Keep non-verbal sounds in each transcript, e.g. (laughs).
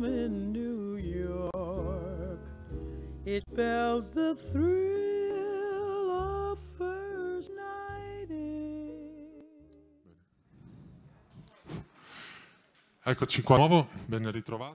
from in New York. It spells the thrill of first night. Eccoci qua nuovo, ben ritrovato.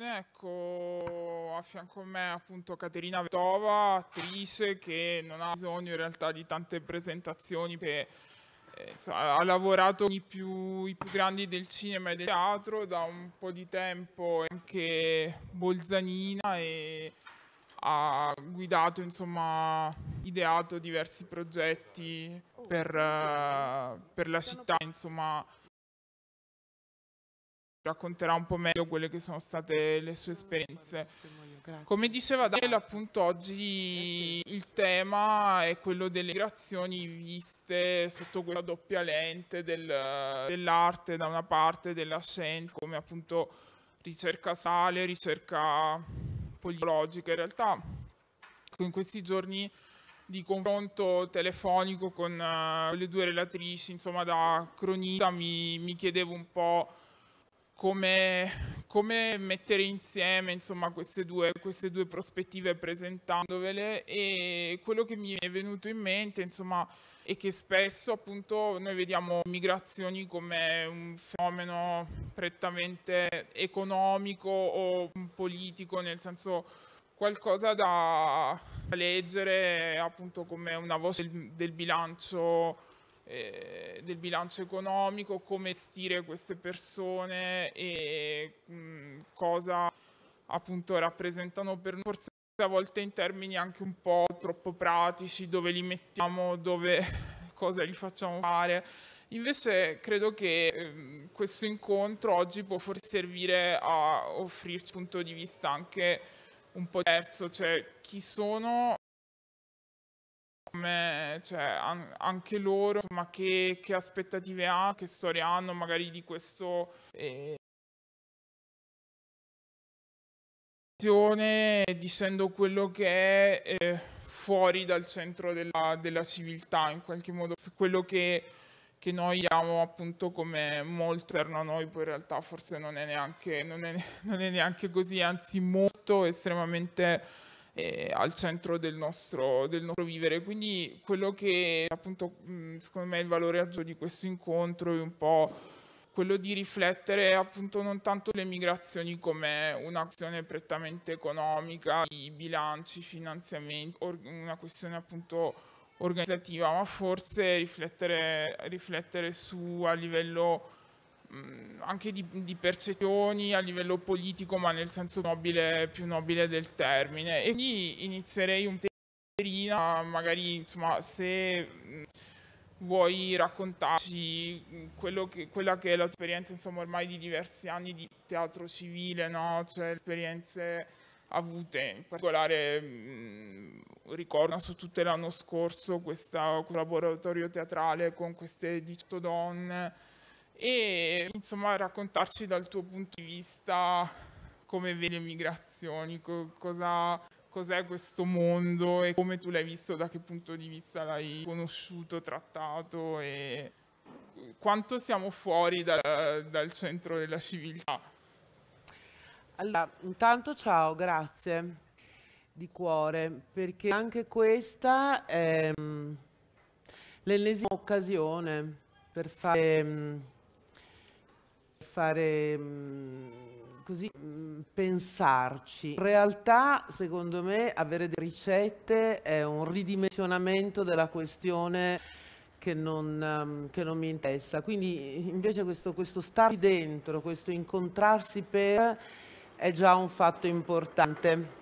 Ecco, a fianco a me appunto Caterina Vetova, attrice che non ha bisogno in realtà di tante presentazioni perché eh, ha lavorato con i più, i più, grandi del cinema e del teatro da un po' di tempo, anche Bolzanina e ha guidato, insomma, ideato diversi progetti per, eh, per la città, insomma, racconterà un po' meglio quelle che sono state le sue esperienze. Come diceva Daniel, appunto oggi il tema è quello delle migrazioni viste sotto quella doppia lente del, dell'arte da una parte, della scienza, come appunto ricerca sale, ricerca politologica. In realtà in questi giorni di confronto telefonico con uh, le due relatrici, insomma da cronista mi, mi chiedevo un po' come, come mettere insieme insomma, queste, due, queste, due, prospettive presentandovele e quello che mi è venuto in mente insomma, è che spesso appunto, noi vediamo migrazioni come un fenomeno prettamente economico o politico, nel senso qualcosa da leggere appunto come una voce del bilancio eh, del bilancio economico, come stire queste persone e mh, mm, cosa appunto rappresentano per noi, forse a volte in termini anche un po' troppo pratici, dove li mettiamo, dove (laughs) cosa gli facciamo fare. Invece credo che eh, questo incontro oggi può forse servire a offrirci un punto di vista anche un po' diverso, cioè chi sono come, cioè, an anche loro, insomma, che, che, aspettative hanno, che storia hanno magari di questo... Eh, dicendo quello che è eh, fuori dal centro della, della, civiltà, in qualche modo quello che, che noi amo appunto come molto esterno a noi, poi in realtà forse non è neanche, non è, (laughs) non è neanche così, anzi molto estremamente eh, al centro del nostro, del nostro, vivere. Quindi quello che appunto mm, secondo me è il valore aggiunto di questo incontro è un po' quello di riflettere appunto non tanto le migrazioni come un'azione prettamente economica, i bilanci, i finanziamenti, una questione appunto organizzativa, ma forse riflettere, riflettere su a livello anche di, di, percezioni a livello politico, ma nel senso nobile, più nobile del termine. E quindi inizierei un tema, magari insomma, se vuoi raccontarci che, quella che è la tua esperienza insomma, ormai di diversi anni di teatro civile, no? cioè esperienze avute, in particolare mh, ricordo su tutto l'anno scorso questo collaboratorio teatrale con queste 18 donne e insomma raccontarci dal tuo punto di vista come vedi le migrazioni, co cosa, cos'è questo mondo e come tu l'hai visto, da che punto di vista l'hai conosciuto, trattato e quanto siamo fuori da, dal centro della civiltà. Allora, intanto ciao, grazie di cuore, perché anche questa è mm, l'ennesima occasione per fare mm, fare mm, così mm, pensarci. In realtà, secondo me, avere delle ricette è un ridimensionamento della questione che non, mm, che non mi interessa. Quindi invece questo, questo starci dentro, questo incontrarsi per è già un fatto importante.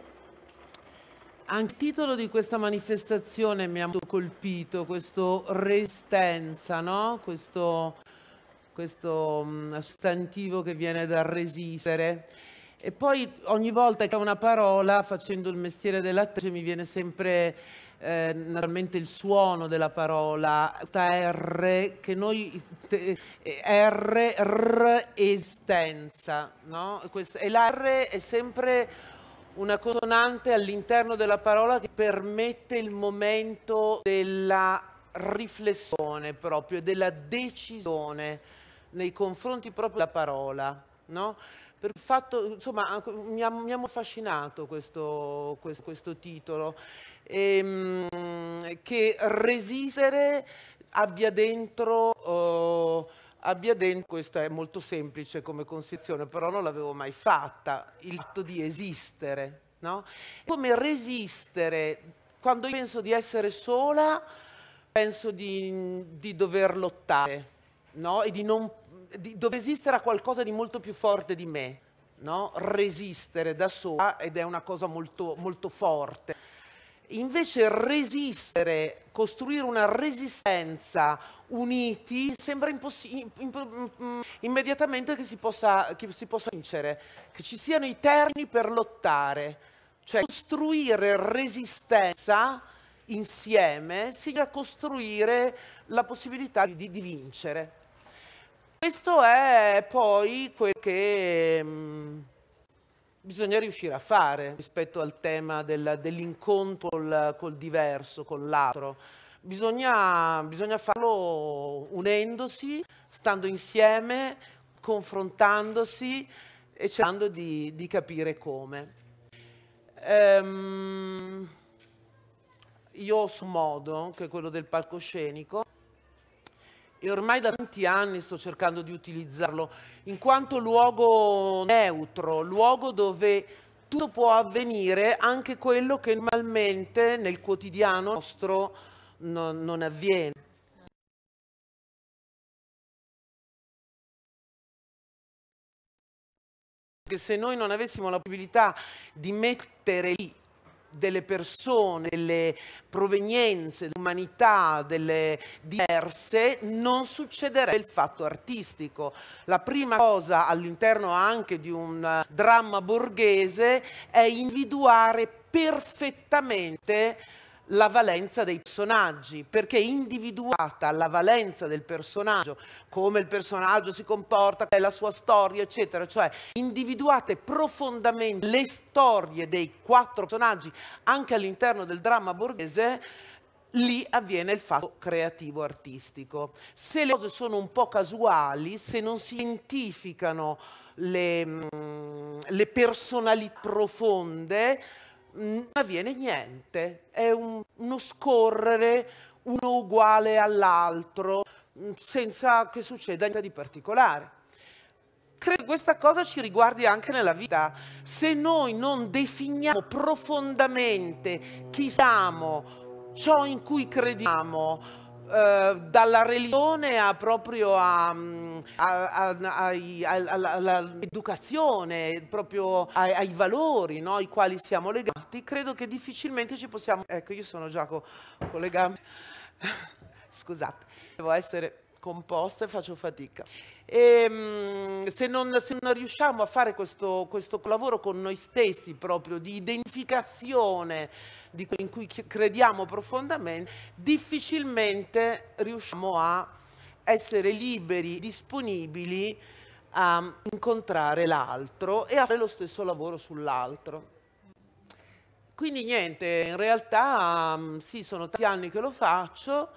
Anche il titolo di questa manifestazione mi ha molto colpito, questo resistenza, no? questo questo sostantivo mm, che viene da resistere. E poi ogni volta che ho una parola, facendo il mestiere dell'attrice, mi viene sempre eh, naturalmente il suono della parola, questa R, che noi, te, eh, R, R estensa, no? e la R è sempre una consonante all'interno della parola che permette il momento della riflessione proprio, della decisione nei confronti proprio della parola, no? Per fatto, insomma, mi ha, mi ha affascinato questo, questo, questo titolo, e, ehm, che resistere abbia dentro... Oh, abbia dentro, questo è molto semplice come concezione, però non l'avevo mai fatta, il fatto di esistere, no? Come resistere, quando io penso di essere sola, penso di, di dover lottare, no? E di non di, dove esistera qualcosa di molto più forte di me, no? resistere da sola ed è una cosa molto, molto forte. Invece resistere, costruire una resistenza uniti, sembra mm, mm, immediatamente che si, possa, che si possa vincere, che ci siano i terni per lottare. Cioè costruire resistenza insieme significa costruire la possibilità di, di vincere. Questo è poi quel che mh, mm, bisogna riuscire a fare rispetto al tema del, dell'incontro col, col, diverso, con l'altro. Bisogna, bisogna farlo unendosi, stando insieme, confrontandosi e cercando di, di capire come. Ehm, io ho un modo, che è quello del palcoscenico, e ormai da tanti anni sto cercando di utilizzarlo in quanto luogo neutro, luogo dove tutto può avvenire, anche quello che normalmente nel quotidiano nostro non, non avviene. Che se noi non avessimo la possibilità di mettere lì delle persone, delle provenienze, dell'umanità, delle diverse, non succederebbe il fatto artistico. La prima cosa all'interno anche di un eh, dramma borghese è individuare perfettamente la valenza dei personaggi, perché individuata la valenza del personaggio, come il personaggio si comporta, la sua storia, eccetera, cioè individuate profondamente le storie dei quattro personaggi anche all'interno del dramma borghese, lì avviene il fatto creativo artistico. Se le cose sono un po' casuali, se non si identificano le, mm, le personalità profonde, non avviene niente, è un, uno scorrere uno uguale all'altro mm, senza che succeda niente di particolare. Credo che questa cosa ci riguardi anche nella vita. Se noi non definiamo profondamente chi siamo, ciò in cui crediamo, eh, dalla religione a proprio mm, all'educazione, proprio ai, ai valori no? ai quali siamo legati, credo che difficilmente ci possiamo... Ecco, io sono già co collegata... (laughs) Scusate, devo essere composta e faccio fatica. E, ehm, se, non, se, non, riusciamo a fare questo, questo lavoro con noi stessi, proprio di identificazione, in cui crediamo profondamente, difficilmente riusciamo a essere liberi, disponibili a incontrare l'altro e a fare lo stesso lavoro sull'altro. Quindi niente, in realtà mm, sì, sono tanti anni che lo faccio,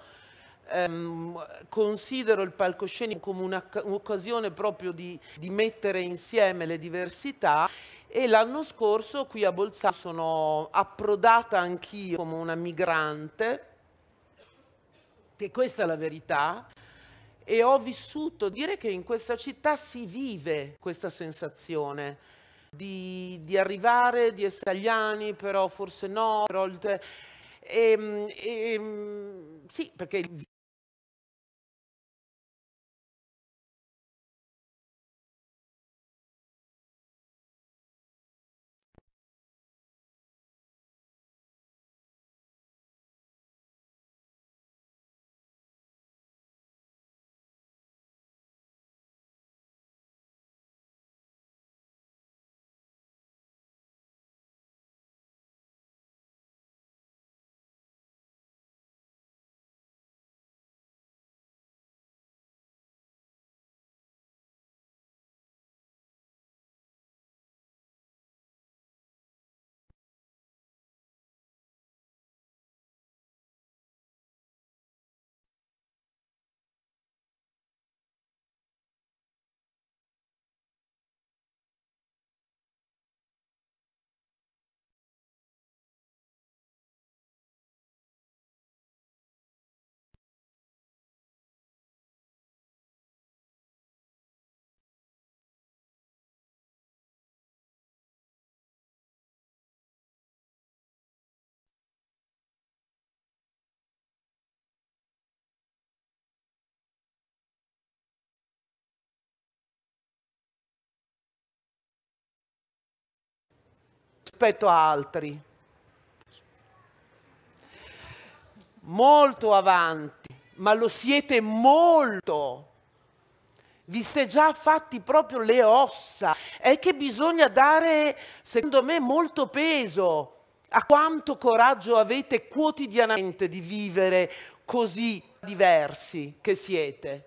ehm, considero il palcoscenico come un'occasione proprio di, di mettere insieme le diversità e l'anno scorso qui a Bolzano sono approdata anch'io come una migrante, che questa è la verità, e ho vissuto, dire che in questa città si vive questa sensazione di, di arrivare, di essere italiani, però forse no, però e, e, ehm, ehm, sì, perché rispetto a altri. Molto avanti, ma lo siete molto. Vi siete già fatti proprio le ossa. È che bisogna dare, secondo me, molto peso a quanto coraggio avete quotidianamente di vivere così diversi che siete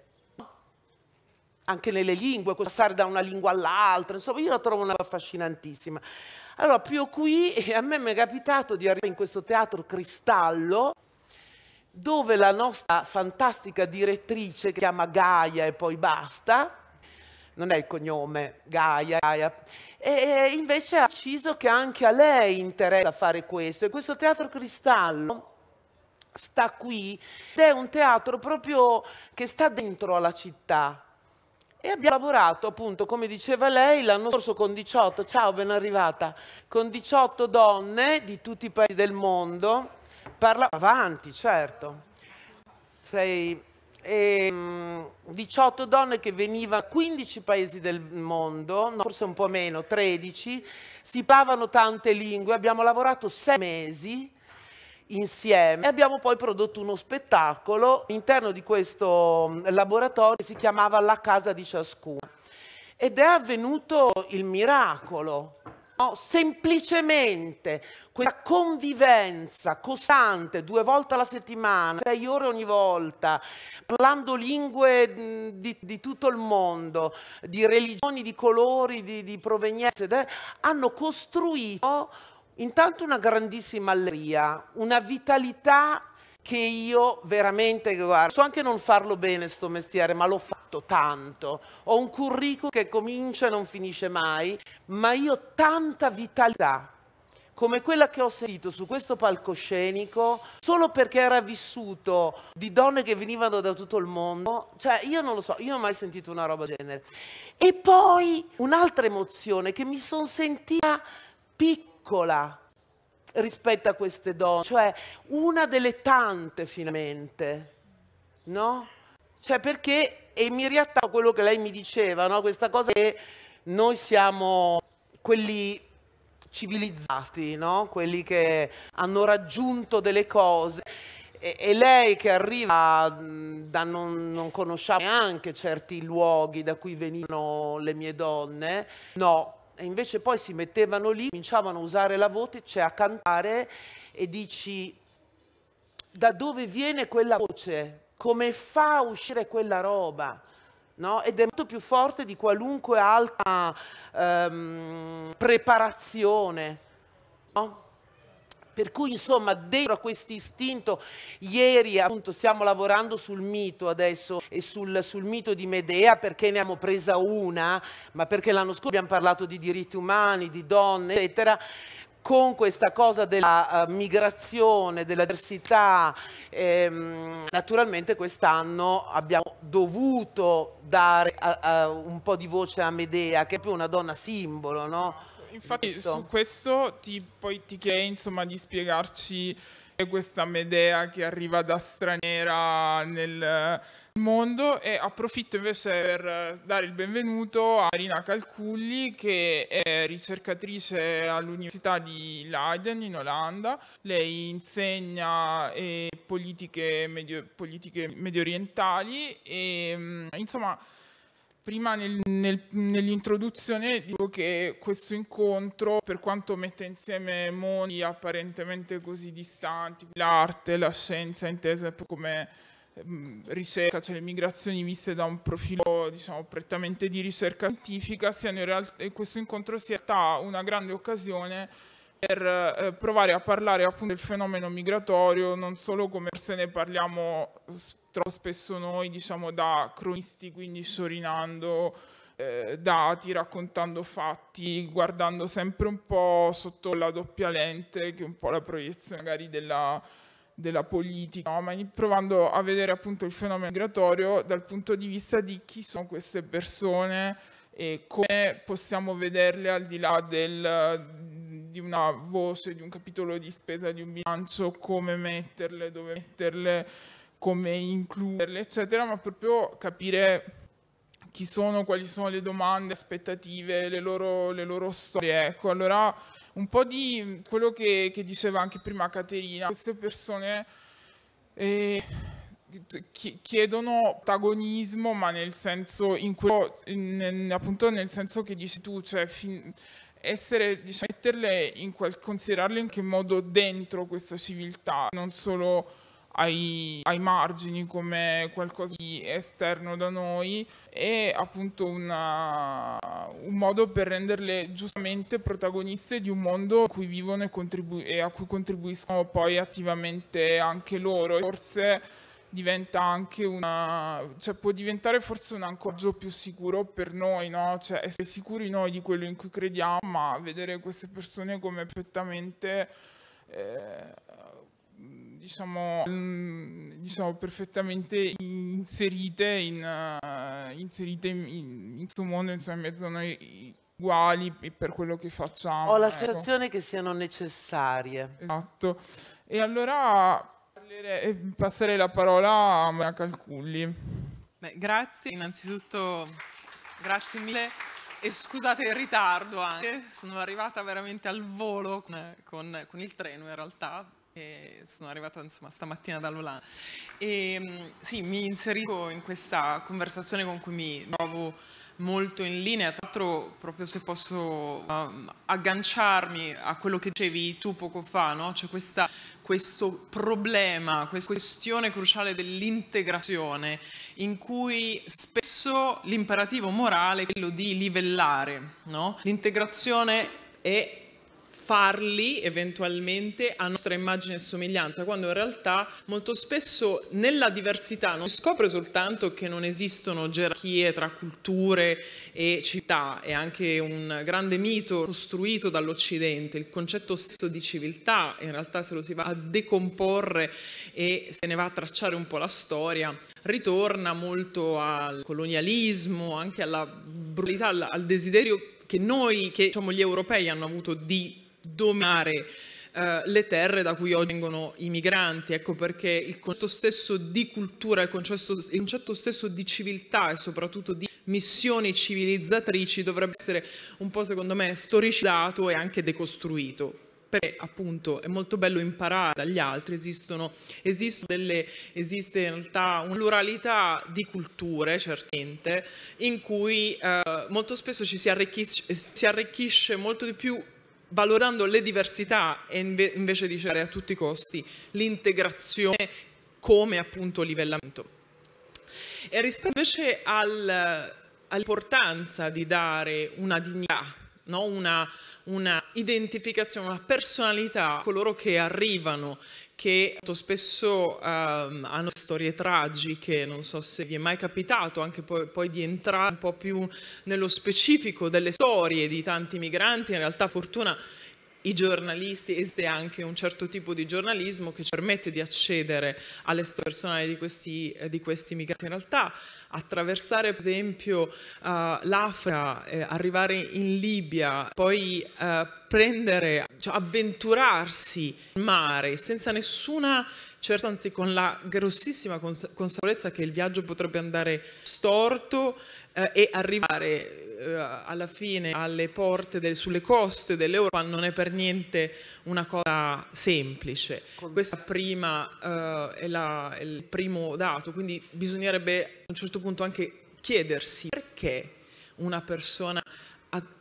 anche nelle lingue, passare da una lingua all'altra, insomma io la trovo una affascinantissima. Allora, più qui, eh, a me mi è capitato di arrivare in questo teatro cristallo, dove la nostra fantastica direttrice, che chiama Gaia e poi basta, non è il cognome, Gaia, Gaia, e invece ha deciso che anche a lei interessa fare questo. E questo teatro cristallo sta qui ed è un teatro proprio che sta dentro alla città, e abbiamo lavorato appunto, come diceva lei, l'anno scorso con 18, ciao ben arrivata, con 18 donne di tutti i paesi del mondo, parla avanti certo, Sei, e, ehm, 18 donne che venivano da 15 paesi del mondo, no, forse un po' meno, 13, si parlavano tante lingue, abbiamo lavorato 6 mesi, insieme e abbiamo poi prodotto uno spettacolo all'interno di questo mm, laboratorio che si chiamava La casa di ciascuno. Ed è avvenuto il miracolo, No, semplicemente quella convivenza costante, due volte alla settimana, sei ore ogni volta, parlando lingue mm, di, di tutto il mondo, di religioni, di colori, di, di provenienze, hanno costruito Intanto una grandissima alleria, una vitalità che io veramente guardo, so anche non farlo bene sto mestiere, ma l'ho fatto tanto. Ho un curriculum che comincia e non finisce mai, ma io tanta vitalità come quella che ho sentito su questo palcoscenico, solo perché era vissuto di donne che venivano da tutto il mondo, cioè io non lo so, io non ho mai sentito una roba del genere. E poi un'altra emozione che mi sono sentita piccola piccola rispetto a queste donne, cioè una delle tante finalmente, no? Cioè perché, e mi riattacco a quello che lei mi diceva, no? Questa cosa che noi siamo quelli civilizzati, no? Quelli che hanno raggiunto delle cose e, lei che arriva da non, non conosciamo neanche certi luoghi da cui venivano le mie donne, no, e invece poi si mettevano lì, cominciavano a usare la voce, cioè a cantare e dici da dove viene quella voce? Come fa a uscire quella roba? No? Ed è molto più forte di qualunque altra ehm, preparazione. No? Per cui insomma dentro a questo istinto, ieri appunto stiamo lavorando sul mito adesso e sul, sul, mito di Medea perché ne abbiamo presa una, ma perché l'anno scorso abbiamo parlato di diritti umani, di donne, eccetera, con questa cosa della uh, migrazione, della diversità, ehm, naturalmente quest'anno abbiamo dovuto dare a, a un po' di voce a Medea, che è più una donna simbolo, no? infatti questo. su questo ti, poi ti chiederei insomma di spiegarci eh, questa Medea che arriva da straniera nel eh, mondo e approfitto invece per eh, dare il benvenuto a Marina Calculli che è ricercatrice all'Università di Leiden in Olanda. Lei insegna eh, politiche, medio, politiche medio orientali e mm, insomma Prima nel, nel, nell'introduzione dico che questo incontro, per quanto metta insieme mondi apparentemente così distanti, l'arte, la scienza intesa come ehm, ricerca, cioè le migrazioni viste da un profilo diciamo, prettamente di ricerca scientifica, realtà, questo incontro sia in realtà una grande occasione per eh, provare a parlare appunto del fenomeno migratorio, non solo come se ne parliamo spesso, troppo spesso noi diciamo da cronisti, quindi sciorinando eh, dati, raccontando fatti, guardando sempre un po' sotto la doppia lente, che è un po' la proiezione magari della, della politica, no? ma provando a vedere appunto il fenomeno migratorio dal punto di vista di chi sono queste persone e come possiamo vederle al di là del, di una voce, di un capitolo di spesa, di un bilancio, come metterle, dove metterle, come includerle, eccetera, ma proprio capire chi sono, quali sono le domande, le aspettative, le loro, le loro storie. Ecco, allora un po' di quello che, che diceva anche prima Caterina, queste persone eh, chiedono protagonismo, ma nel senso, in quello, in, appunto nel senso che dici tu, cioè fin, essere, diciamo, metterle in quel, considerarle in che modo dentro questa civiltà, non solo ai, ai margini come qualcosa di esterno da noi e appunto una, un modo per renderle giustamente protagoniste di un mondo a cui vivono e, contribu- e a cui contribuiscono poi attivamente anche loro. Forse diventa anche una, cioè può diventare forse un ancoraggio più sicuro per noi, no? Cioè essere sicuri noi di quello in cui crediamo, ma vedere queste persone come perfettamente eh, diciamo, mm, diciamo perfettamente inserite in, uh, inserite in, in, questo mondo, insomma, in mezzo a noi uguali per quello che facciamo. Ho la ecco. sensazione che siano necessarie. Esatto. E allora eh, passerei la parola a Maria Calculli. Beh, grazie, innanzitutto grazie mille e scusate il ritardo anche, sono arrivata veramente al volo con, eh, con, con il treno in realtà, sono arrivata insomma, stamattina dall'Olanda. E, ehm, sì, mi inserisco in questa conversazione con cui mi trovo molto in linea, tra l'altro proprio se posso um, agganciarmi a quello che dicevi tu poco fa, no? c'è cioè questo problema, questa questione cruciale dell'integrazione in cui spesso l'imperativo morale è quello di livellare, no? l'integrazione è farli eventualmente a nostra immagine e somiglianza, quando in realtà molto spesso nella diversità non si scopre soltanto che non esistono gerarchie tra culture e città, è anche un grande mito costruito dall'Occidente, il concetto stesso di civiltà, in realtà se lo si va a decomporre e se ne va a tracciare un po' la storia, ritorna molto al colonialismo, anche alla brutalità, al desiderio che noi, che diciamo, gli europei hanno avuto di dominare eh, le terre da cui oggi vengono i migranti, ecco perché il concetto stesso di cultura, il concetto, il concetto stesso di civiltà e soprattutto di missioni civilizzatrici dovrebbe essere un po' secondo me storicizzato e anche decostruito perché appunto è molto bello imparare dagli altri, esistono, esistono delle, esiste in realtà una pluralità di culture, certamente, in cui eh, molto spesso ci si arricchisce, si arricchisce molto di più valorando le diversità e invece di cercare a tutti i costi l'integrazione come appunto livellamento. E rispetto invece al, all'importanza di dare una dignità, no? una, una identificazione, una personalità a coloro che arrivano, che molto spesso um, hanno storie tragiche, non so se vi è mai capitato anche poi, poi, di entrare un po' più nello specifico delle storie di tanti migranti, in realtà fortuna i giornalisti, esiste anche un certo tipo di giornalismo che ci permette di accedere alle storie personali di questi, eh, di questi migranti. In realtà attraversare per esempio uh, l'Africa, eh, arrivare in Libia, poi uh, prendere, cioè avventurarsi in mare senza nessuna certo anzi con la grossissima consapevolezza che il viaggio potrebbe andare storto eh, e arrivare eh, alla fine alle porte, del, sulle coste dell'Europa non è per niente una cosa semplice. Questo prima eh, è, è il primo dato, quindi bisognerebbe a un certo punto anche chiedersi perché una persona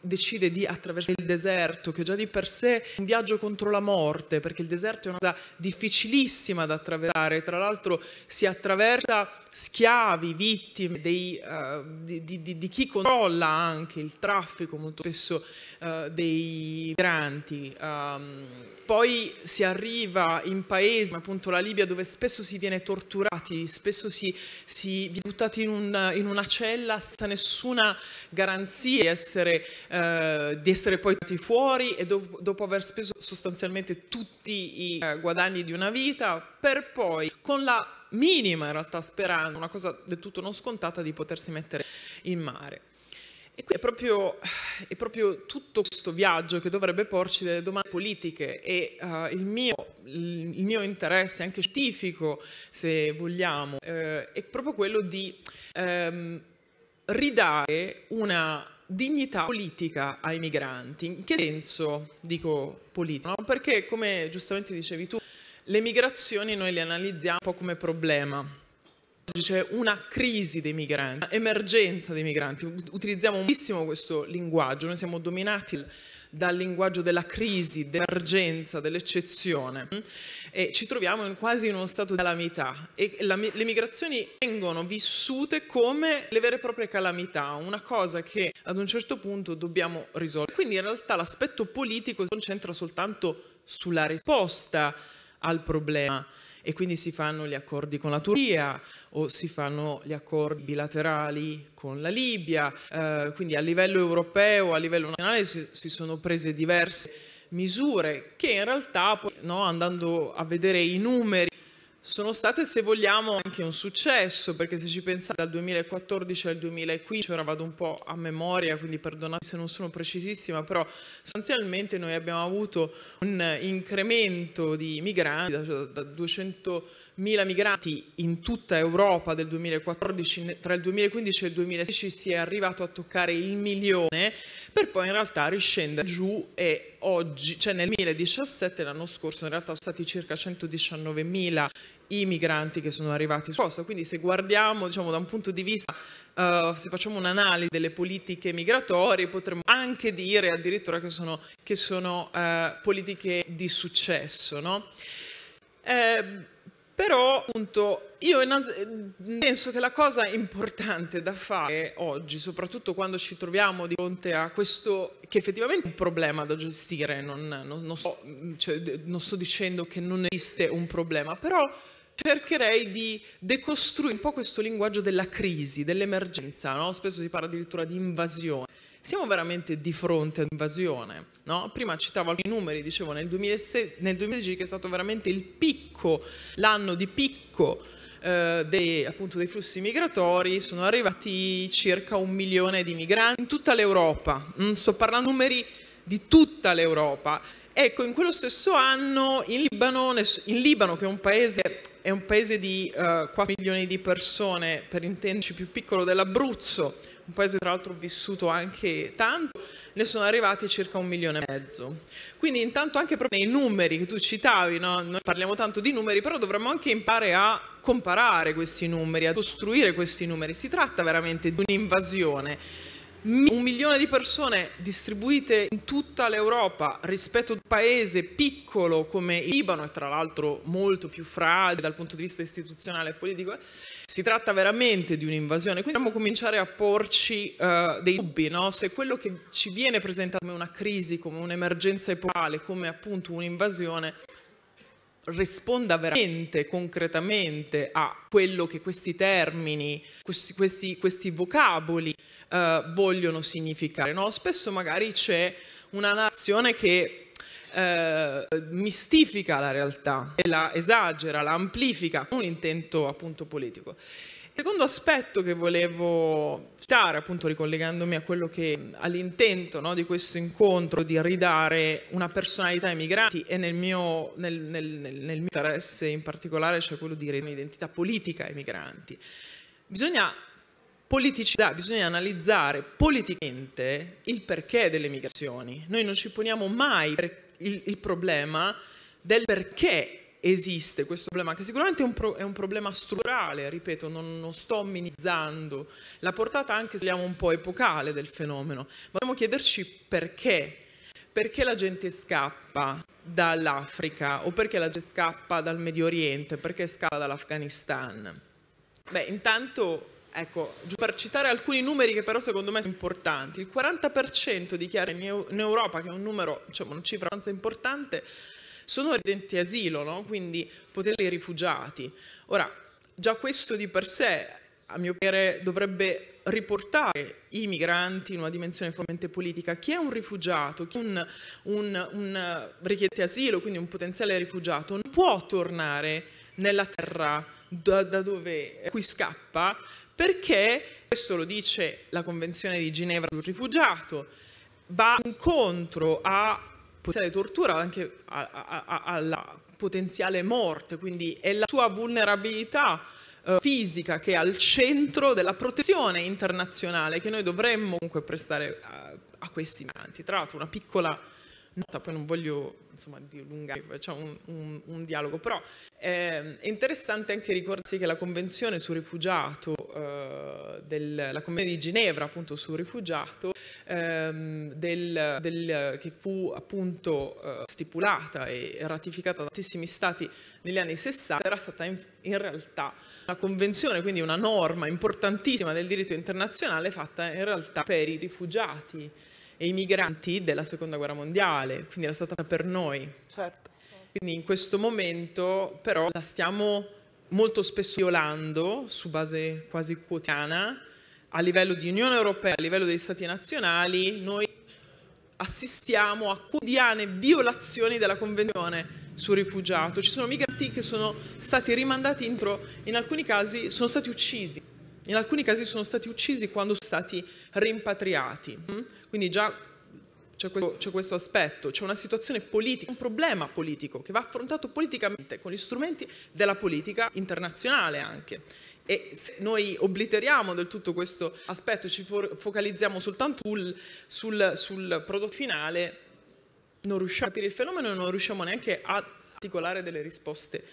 decide di attraversare il deserto, che già di per sé è un viaggio contro la morte, perché il deserto è una cosa difficilissima da attraversare, tra l'altro si attraversa schiavi, vittime dei, uh, di, di, di, chi controlla anche il traffico molto spesso uh, dei migranti. Um, poi si arriva in paesi, appunto la Libia, dove spesso si viene torturati, spesso si, si viene buttati in, un, in una cella senza nessuna garanzia di essere eh, di essere poi tirati fuori e do dopo aver speso sostanzialmente tutti i eh, guadagni di una vita, per poi con la minima in realtà speranza, una cosa del tutto non scontata, di potersi mettere in mare. E qui è proprio, è proprio, tutto questo viaggio che dovrebbe porci delle domande politiche e uh, il, mio, il, mio, interesse anche scientifico, se vogliamo, eh, è proprio quello di ehm, ridare una dignità politica ai migranti. In che senso dico politica? No? Perché, come giustamente dicevi tu, le migrazioni noi le analizziamo un po' come problema. Oggi C'è una crisi dei migranti, un'emergenza dei migranti. Utilizziamo moltissimo questo linguaggio, noi siamo dominati dal linguaggio della crisi, dell'emergenza, dell'eccezione e ci troviamo in quasi in uno stato di calamità e la, le migrazioni vengono vissute come le vere e proprie calamità, una cosa che ad un certo punto dobbiamo risolvere. Quindi in realtà l'aspetto politico si concentra soltanto sulla risposta al problema e quindi si fanno gli accordi con la Turchia o si fanno gli accordi bilaterali con la Libia, eh, quindi a livello europeo, a livello nazionale si, si sono prese diverse misure che in realtà, poi, no, andando a vedere i numeri, sono state, se vogliamo, anche un successo, perché se ci pensate dal 2014 al 2015, ora vado un po' a memoria, quindi perdonate se non sono precisissima, però sostanzialmente noi abbiamo avuto un incremento di migranti da, 200.000 cioè, migranti in tutta Europa del 2014, tra il 2015 e il 2016 si è arrivato a toccare il milione, per poi in realtà riscendere giù e oggi, cioè nel 2017, l'anno scorso in realtà sono stati circa 119.000 mila i migranti che sono arrivati sul posto. Quindi se guardiamo diciamo, da un punto di vista, uh, se facciamo un'analisi delle politiche migratorie, potremmo anche dire addirittura che sono, che sono uh, politiche di successo. No? Eh, però appunto io eh, penso che la cosa importante da fare oggi, soprattutto quando ci troviamo di fronte a questo che effettivamente è un problema da gestire, non, non, non, sto, cioè, non sto dicendo che non esiste un problema, però cercherei di decostruire un po' questo linguaggio della crisi, dell'emergenza, no? spesso si parla addirittura di invasione. Siamo veramente di fronte a un'invasione, no? Prima citavo alcuni numeri, dicevo nel 2016, nel 2016 che è stato veramente il picco, l'anno di picco eh, dei, appunto, dei, flussi migratori, sono arrivati circa un milione di migranti in tutta l'Europa, mm, sto parlando di numeri di tutta l'Europa. Ecco, in quello stesso anno in Libano, in Libano che è un paese è un paese di uh, eh, 4 milioni di persone, per intenderci più piccolo dell'Abruzzo, un paese tra l'altro vissuto anche tanto, ne sono arrivati circa un milione e mezzo. Quindi intanto anche proprio nei numeri che tu citavi, no? noi parliamo tanto di numeri, però dovremmo anche imparare a comparare questi numeri, a costruire questi numeri. Si tratta veramente di un'invasione un milione di persone distribuite in tutta l'Europa rispetto a un paese piccolo come il Libano, e tra l'altro molto più fragile dal punto di vista istituzionale e politico, si tratta veramente di un'invasione. Quindi dobbiamo cominciare a porci uh, dei dubbi, no? se quello che ci viene presentato come una crisi, come un'emergenza epocale, come appunto un'invasione, risponda veramente, concretamente a quello che questi termini, questi, questi, questi vocaboli eh, vogliono significare. No? Spesso magari c'è una nazione che eh, mistifica la realtà e la esagera, la amplifica, con un intento appunto politico. Secondo aspetto che volevo citare, appunto ricollegandomi a quello che all'intento no, di questo incontro di ridare una personalità ai migranti e nel mio, nel, nel, nel mio interesse in particolare c'è cioè quello di ridare un'identità politica ai migranti. Bisogna politicità, bisogna analizzare politicamente il perché delle migrazioni. Noi non ci poniamo mai il, il problema del perché esiste questo problema, che sicuramente è un, pro, è un problema strutturale, ripeto, non, non, sto minimizzando la portata anche se vogliamo un po' epocale del fenomeno, ma dobbiamo chiederci perché, perché la gente scappa dall'Africa o perché la gente scappa dal Medio Oriente, perché scappa dall'Afghanistan. Beh, intanto Ecco, per citare alcuni numeri che però secondo me sono importanti, il 40% dichiara in Europa, che è un numero, diciamo, una cifra abbastanza importante, sono residenti asilo, no? quindi poteri rifugiati. Ora, già questo di per sé, a mio parere, dovrebbe riportare i migranti in una dimensione fortemente politica. Chi è un rifugiato, chi è un, un, un richiedente asilo, quindi un potenziale rifugiato, non può tornare nella terra da, da dove qui scappa perché, questo lo dice la Convenzione di Ginevra sul rifugiato, va incontro a potenziale tortura, anche a, a, a, alla potenziale morte, quindi è la sua vulnerabilità eh, fisica che è al centro della protezione internazionale che noi dovremmo comunque prestare a, questi migranti. Tra l'altro una piccola nota, poi non voglio insomma dilungare, facciamo un, un, un, dialogo, però eh, è interessante anche ricordarsi che la Convenzione sul rifugiato, eh, del, la Convenzione di Ginevra appunto sul rifugiato, ehm, del, del, che fu appunto eh, stipulata e ratificata da tantissimi stati negli anni 60, era stata in, in realtà una convenzione, quindi una norma importantissima del diritto internazionale fatta in realtà per i rifugiati e i migranti della seconda guerra mondiale, quindi era stata per noi. Certo, certo. Quindi in questo momento però la stiamo molto spesso violando su base quasi quotidiana a livello di Unione Europea, a livello degli Stati nazionali, noi assistiamo a quotidiane violazioni della Convenzione sul rifugiato. Ci sono migranti che sono stati rimandati indietro, in alcuni casi sono stati uccisi. In alcuni casi sono stati uccisi quando sono stati rimpatriati. Quindi già c'è questo, questo, aspetto, c'è una situazione politica, un problema politico che va affrontato politicamente con gli strumenti della politica internazionale anche. E se noi obliteriamo del tutto questo aspetto, e ci focalizziamo soltanto sul, sul, sul prodotto finale, non riusciamo a capire il fenomeno e non riusciamo neanche a articolare delle risposte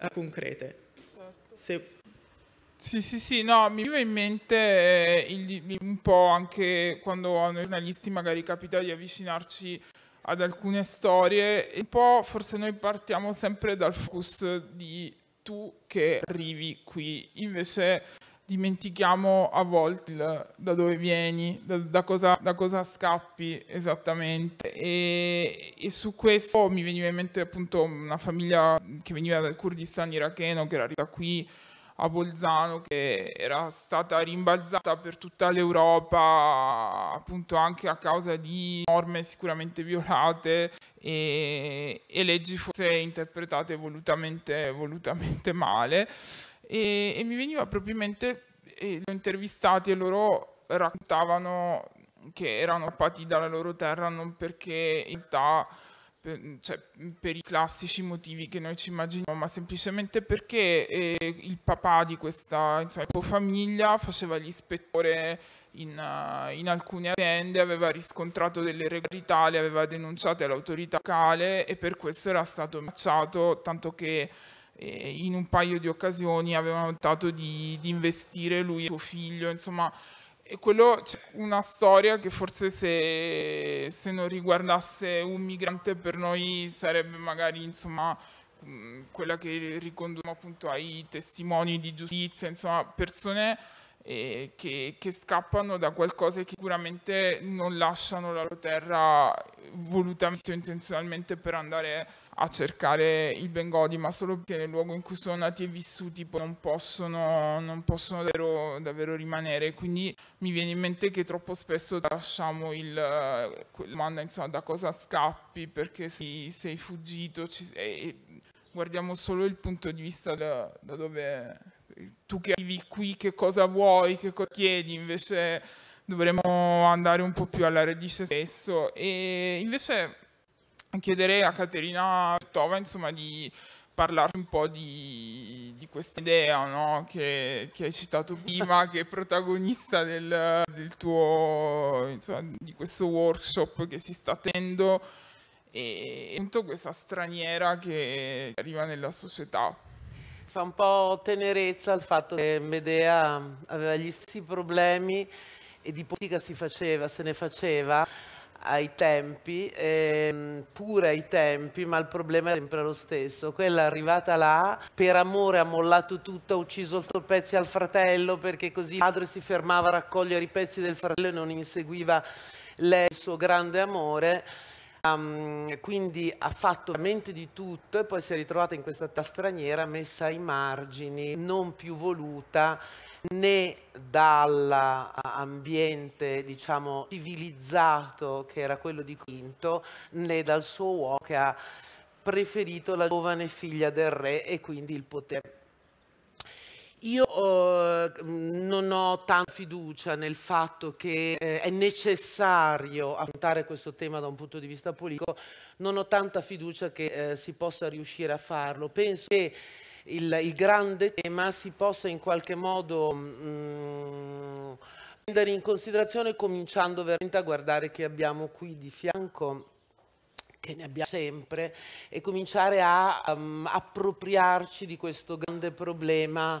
uh, concrete. Certo. Se... Sì, sì, sì, no, mi viene in mente eh, il, un po' anche quando a noi giornalisti magari capita di avvicinarci ad alcune storie, un po' forse noi partiamo sempre dal focus di tu che arrivi qui. Invece dimentichiamo a volte il, da dove vieni, da, da, cosa, da cosa, scappi esattamente. E, e, su questo mi veniva in mente appunto una famiglia che veniva dal Kurdistan iracheno, che era arrivata qui a Bolzano che era stata rimbalzata per tutta l'Europa appunto anche a causa di norme sicuramente violate e, e leggi forse interpretate volutamente, volutamente male e, e mi veniva proprio propriamente, eh, l'ho intervistati e loro raccontavano che erano appati dalla loro terra non perché in realtà per, mm, cioè, mm, per, i classici motivi che noi ci immaginiamo, ma semplicemente perché eh, il papà di questa insomma, famiglia faceva l'ispettore in, uh, in, alcune aziende, aveva riscontrato delle irregolarità, le aveva denunciate all'autorità locale e per questo era stato minacciato, tanto che eh, in un paio di occasioni avevano tentato di, di investire lui e suo figlio, insomma e quello c'è cioè, una storia che forse se, se, non riguardasse un migrante per noi sarebbe magari insomma mm, quella che riconduciamo appunto ai testimoni di giustizia, insomma persone eh, che, che, scappano da qualcosa che sicuramente non lasciano la loro terra volutamente o intenzionalmente per andare a cercare il Bengodi, ma solo perché nel luogo in cui sono nati e vissuti poi non possono, non possono davvero, davvero, rimanere. Quindi mi viene in mente che troppo spesso lasciamo il, quella domanda insomma, da cosa scappi, perché sei, sei fuggito, ci, e, e guardiamo solo il punto di vista da, da dove tu che arrivi qui che cosa vuoi, che cosa chiedi, invece dovremmo andare un po' più alla radice se stesso e invece chiederei a Caterina Tova insomma di parlarci un po' di, di questa idea no? che, che, hai citato prima, (laughs) che è protagonista del, del tuo, insomma, di questo workshop che si sta tenendo e appunto questa straniera che arriva nella società fa un po' tenerezza il fatto che Medea aveva gli stessi problemi e di politica si faceva, se ne faceva ai tempi, ehm, pure ai tempi, ma il problema è sempre lo stesso. Quella è arrivata là, per amore ha mollato tutto, ha ucciso pezzi al fratello perché così il padre si fermava a raccogliere i pezzi del fratello e non inseguiva lei il suo grande amore. Um, quindi ha fatto veramente di tutto e poi si è ritrovata in questa età straniera messa ai margini, non più voluta né dall'ambiente diciamo civilizzato che era quello di Quinto né dal suo uomo che ha preferito la giovane figlia del re e quindi il potere io eh, non ho tanta fiducia nel fatto che eh, è necessario affrontare questo tema da un punto di vista politico, non ho tanta fiducia che eh, si possa riuscire a farlo. Penso che il, il grande tema si possa in qualche modo mh, mm, prendere in considerazione cominciando veramente a guardare chi abbiamo qui di fianco che ne abbiamo sempre e cominciare a um, appropriarci di questo grande problema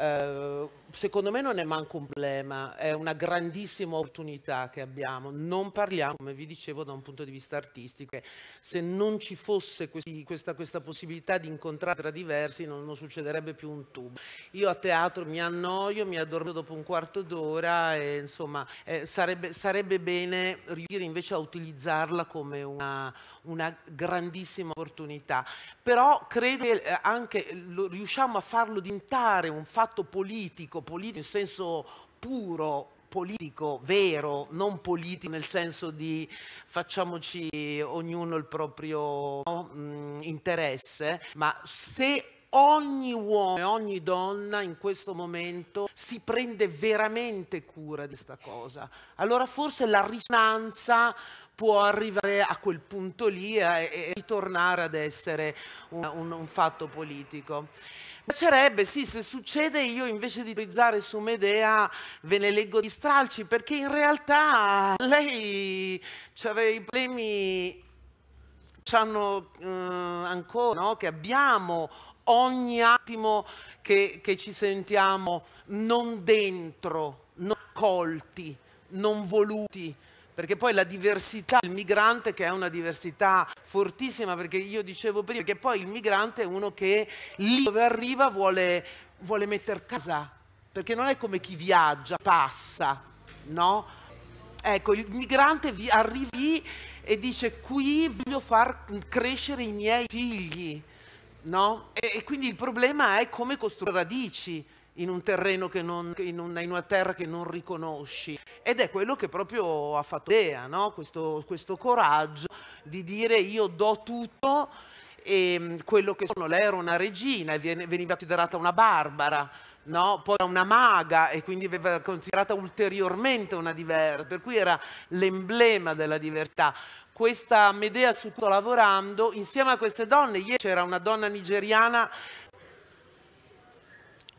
eh, secondo me non è manco un problema, è una grandissima opportunità che abbiamo. Non parliamo, come vi dicevo, da un punto di vista artistico. Se non ci fosse questi, questa, questa, possibilità di incontrare tra diversi non, non, succederebbe più un tubo. Io a teatro mi annoio, mi addormento dopo un quarto d'ora e insomma eh, sarebbe, sarebbe bene riuscire invece a utilizzarla come una una grandissima opportunità, però credo che eh, anche lo, riusciamo a farlo diventare un fatto politico, politico in senso puro, politico vero, non politico nel senso di facciamoci ognuno il proprio no, mm, interesse, ma se ogni uomo e ogni donna in questo momento si prende veramente cura di questa cosa, allora forse la risonanza può arrivare a quel punto lì e, ritornare ad essere un, un, un fatto politico. Mi piacerebbe, sì, se succede io invece di utilizzare su Medea ve ne leggo di stralci, perché in realtà lei aveva i problemi ci hanno eh, ancora, no? che abbiamo ogni attimo che, che ci sentiamo non dentro, non accolti, non voluti, perché poi la diversità, il migrante che è una diversità fortissima, perché io dicevo prima, che poi il migrante è uno che lì dove arriva vuole, vuole mettere casa, perché non è come chi viaggia, passa, no? Ecco, il migrante vi lì e dice qui voglio far crescere i miei figli, no? E, e quindi il problema è come costruire radici, in un terreno che non, in, una, in una terra che non riconosci. Ed è quello che proprio ha fatto Dea, no? questo, questo coraggio di dire io do tutto e ehm, quello che sono, lei era una regina e veniva considerata una barbara, no? poi era una maga e quindi veniva considerata ulteriormente una diversa, per cui era l'emblema della diversità. Questa Medea su cui sto lavorando, insieme a queste donne, ieri c'era una donna nigeriana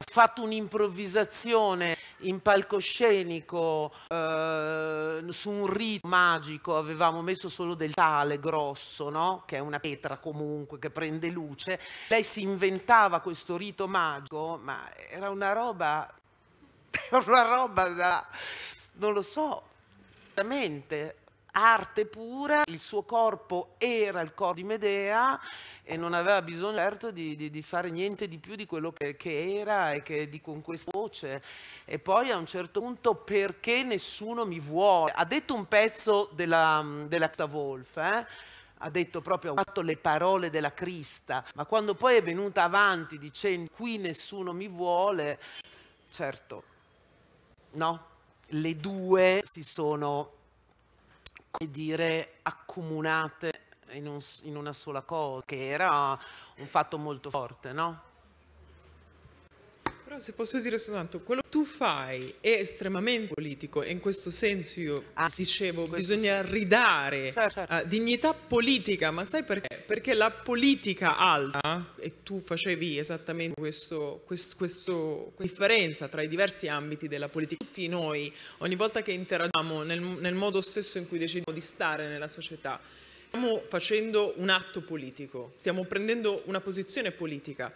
fatto un'improvvisazione in palcoscenico eh, su un rito magico, avevamo messo solo del tale grosso, no? che è una pietra comunque che prende luce. Lei si inventava questo rito magico, ma era una roba, (laughs) una roba da, non lo so, veramente arte pura, il suo corpo era il corpo di Medea e non aveva bisogno certo di, di, di fare niente di più di quello che, che era e che, di, con questa voce. E poi a un certo punto perché nessuno mi vuole? Ha detto un pezzo della, della Wolf, eh? ha detto proprio, ha fatto le parole della Crista, ma quando poi è venuta avanti dicendo qui nessuno mi vuole, certo, no? Le due si sono come dire, accomunate in, un, in una sola cosa, che era un fatto molto forte, no? Però se posso dire soltanto, quello che tu fai è estremamente politico e in questo senso io ah, dicevo bisogna sì. ridare certo, certo. Uh, dignità politica, ma sai perché? Perché la politica alta, e tu facevi esattamente questo, questo, questo, questa differenza tra i diversi ambiti della politica, tutti noi ogni volta che interagiamo nel, nel modo stesso in cui decidiamo di stare nella società, stiamo facendo un atto politico, stiamo prendendo una posizione politica.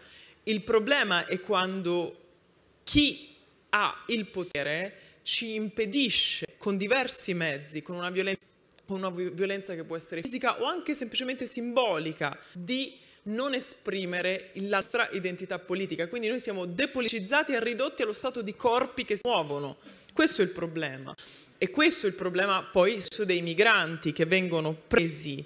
Il problema è quando chi ha il potere ci impedisce con diversi mezzi, con una violenza, con una violenza che può essere fisica o anche semplicemente simbolica, di non esprimere la nostra identità politica. Quindi noi siamo depoliticizzati e ridotti allo stato di corpi che si muovono. Questo è il problema. E questo è il problema poi dei migranti che vengono presi,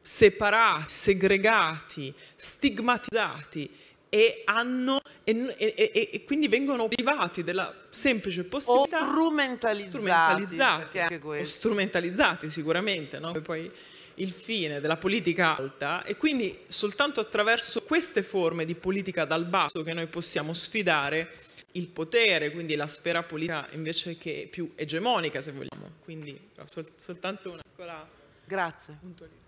separati, segregati, stigmatizzati e, hanno, e, e, e quindi vengono privati della semplice possibilità o strumentalizzati, strumentalizzati o strumentalizzati sicuramente no? poi il fine della politica alta e quindi soltanto attraverso queste forme di politica dal basso che noi possiamo sfidare il potere, quindi la sfera politica invece che più egemonica se vogliamo, quindi sol soltanto una piccola... Grazie. Puntualità.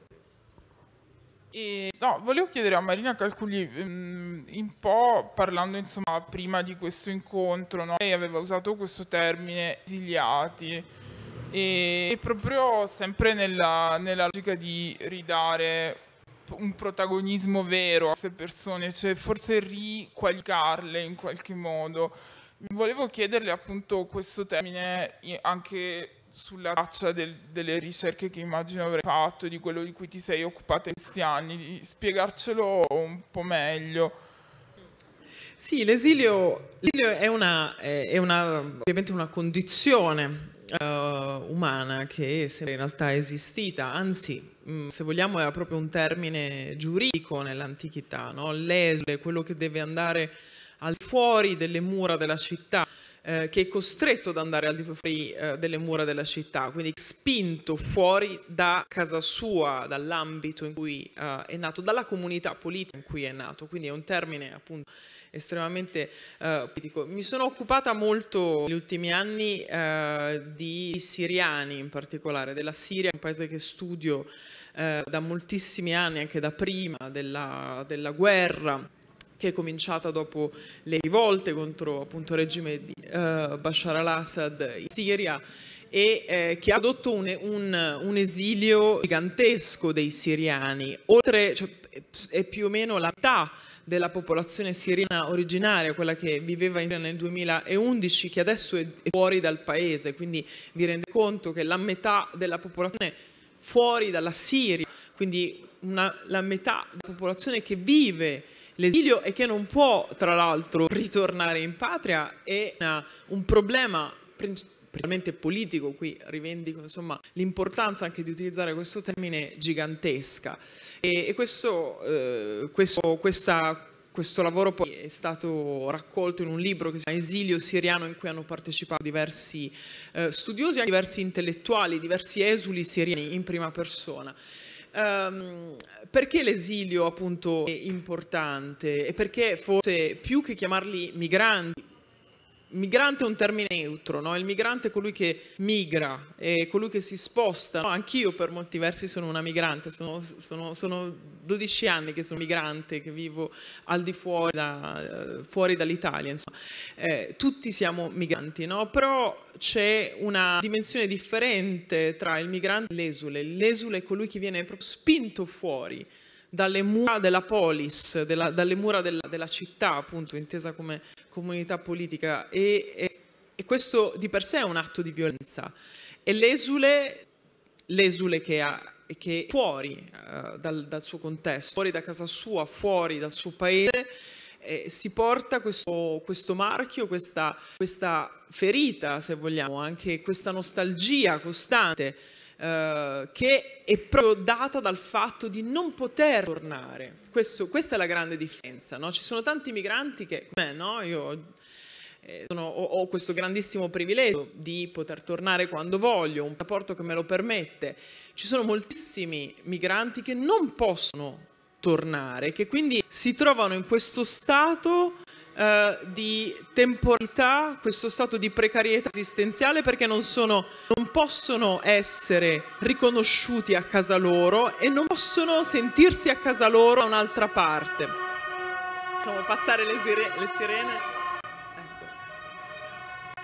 E, no, volevo chiedere a Marina Calcugli, um, un po' parlando insomma prima di questo incontro, no? lei aveva usato questo termine esiliati e, e proprio sempre nella, nella logica di ridare un protagonismo vero a queste persone, cioè forse riqualificarle in qualche modo. Volevo chiederle appunto questo termine anche sulla traccia del, delle ricerche che immagino avrei fatto, di quello di cui ti sei occupato questi anni, di spiegarcelo un po' meglio. Sì, l'esilio, è, una, è una, ovviamente una condizione uh, umana che in realtà esistita, anzi mm, se vogliamo era proprio un termine giuridico nell'antichità, no? l'esule, quello che deve andare al fuori delle mura della città, eh, che è costretto ad andare al di fuori eh, delle mura della città, quindi spinto fuori da casa sua, dall'ambito in cui eh, è nato, dalla comunità politica in cui è nato, quindi è un termine appunto estremamente eh, politico. Mi sono occupata molto negli ultimi anni eh, di siriani in particolare, della Siria, un paese che studio eh, da moltissimi anni, anche da prima della, della guerra che è cominciata dopo le rivolte contro appunto, il regime di uh, Bashar al-Assad in Siria e eh, che ha prodotto un, un, un, esilio gigantesco dei siriani, oltre cioè, è più o meno la metà della popolazione siriana originaria, quella che viveva in Siria nel 2011, che adesso è, è fuori dal paese, quindi vi rendete conto che la metà della popolazione fuori dalla Siria, quindi una, la metà della popolazione che vive L'esilio e che non può, tra l'altro, ritornare in patria è una, un problema principalmente politico, qui rivendico insomma, l'importanza anche di utilizzare questo termine gigantesca. E, e questo, eh, questo, questa, questo lavoro poi è stato raccolto in un libro che si chiama Esilio siriano in cui hanno partecipato diversi eh, studiosi, diversi intellettuali, diversi esuli siriani in prima persona. Um, perché l'esilio appunto è importante e perché forse più che chiamarli migranti migrante è un termine neutro, no? il migrante è colui che migra, è colui che si sposta. No, anch'io per molti versi sono una migrante, sono, sono, sono 12 anni che sono migrante, che vivo al di fuori, da, eh, fuori dall'Italia. Eh, tutti siamo migranti, no? però c'è una dimensione differente tra il migrante e l'esule. L'esule è colui che viene proprio spinto fuori dalle mura della polis, della, dalle mura della, della, città, appunto, intesa come comunità politica, e, e, e, questo di per sé è un atto di violenza. E l'esule, l'esule che ha che è fuori uh, dal, dal, suo contesto, fuori da casa sua, fuori dal suo paese, eh, si porta questo, questo marchio, questa, questa ferita, se vogliamo, anche questa nostalgia costante eh, che è proprio data dal fatto di non poter tornare. Questo, questa è la grande differenza. No? Ci sono tanti migranti che, come no? io eh, sono, ho, ho, questo grandissimo privilegio di poter tornare quando voglio, un rapporto che me lo permette. Ci sono moltissimi migranti che non possono tornare, che quindi si trovano in questo stato eh, di temporalità, questo stato di precarietà esistenziale perché non, sono, non possono essere riconosciuti a casa loro e non possono sentirsi a casa loro da un'altra parte. Facciamo passare le, sirene. Le sirene. Ecco.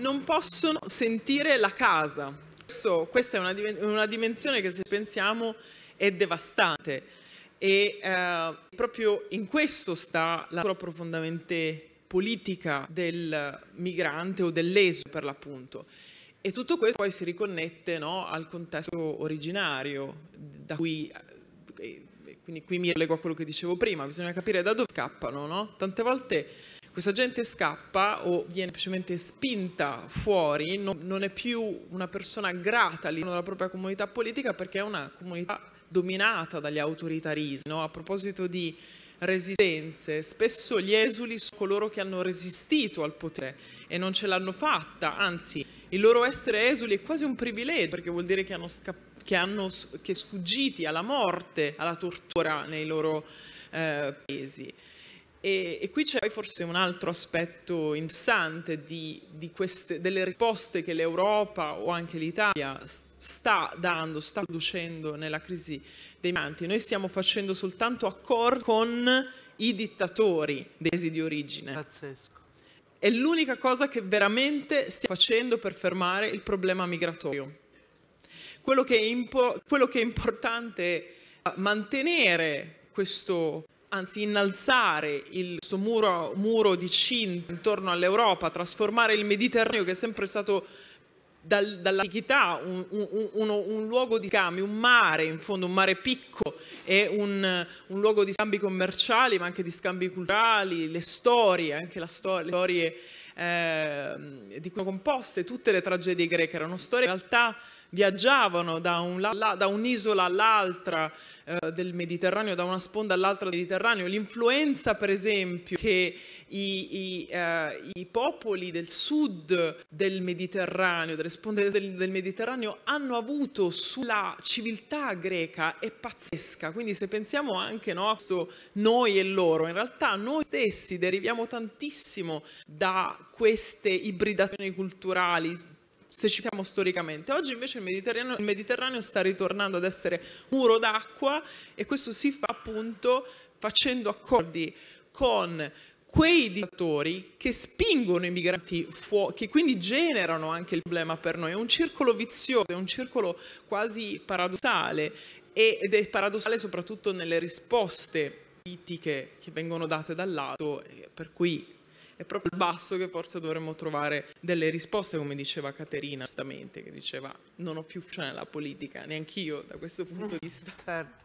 non possono sentire la casa. Questo, questa è una, una, dimensione che se pensiamo è devastante e eh, proprio in questo sta la natura profondamente politica del migrante o dell'esodo per l'appunto. E tutto questo poi si riconnette no, al contesto originario, da cui, eh, quindi qui mi leggo a quello che dicevo prima, bisogna capire da dove scappano, no? Tante volte questa gente scappa o viene semplicemente spinta fuori, non, non è più una persona grata all'interno della propria comunità politica perché è una comunità dominata dagli autoritarismi. No? A proposito di resistenze, spesso gli esuli sono coloro che hanno resistito al potere e non ce l'hanno fatta, anzi il loro essere esuli è quasi un privilegio perché vuol dire che hanno, scapp- che hanno che sfuggiti alla morte, alla tortura nei loro eh, paesi. E, e qui c'è poi forse un altro aspetto interessante di, di queste, delle risposte che l'Europa o anche l'Italia sta dando, sta producendo nella crisi dei manti. Noi stiamo facendo soltanto accordi con i dittatori dei paesi di origine. Pazzesco. È l'unica cosa che veramente stiamo facendo per fermare il problema migratorio. Quello che è, quello che è importante è eh, mantenere questo anzi innalzare il, questo muro, muro di cinta intorno all'Europa, trasformare il Mediterraneo che è sempre stato dal, dall'antichità un, un, un, un, luogo di scambi, un mare in fondo, un mare piccolo e un, luogo di scambi commerciali ma anche di scambi culturali, le storie, anche la sto le storie eh, di cui sono composte tutte le tragedie greche, erano storie in realtà viaggiavano da, un da un'isola all'altra eh, del Mediterraneo, da una sponda all'altra del Mediterraneo, l'influenza per esempio che i, i, eh, i popoli del sud del Mediterraneo, delle sponde del, del Mediterraneo hanno avuto sulla civiltà greca è pazzesca, quindi se pensiamo anche no, a questo noi e loro, in realtà noi stessi deriviamo tantissimo da queste ibridazioni culturali, se ci siamo storicamente. Oggi invece il Mediterraneo, il Mediterraneo sta ritornando ad essere muro d'acqua e questo si fa appunto facendo accordi con quei dittatori che spingono i migranti fuori, che quindi generano anche il problema per noi, è un circolo vizioso, è un circolo quasi paradossale ed è paradossale soprattutto nelle risposte politiche che vengono date dall'alto, per cui è proprio il basso che forse dovremmo trovare delle risposte, come diceva Caterina giustamente, che diceva non ho più fiducia nella politica, neanch'io da questo punto di vista. (laughs) Certo.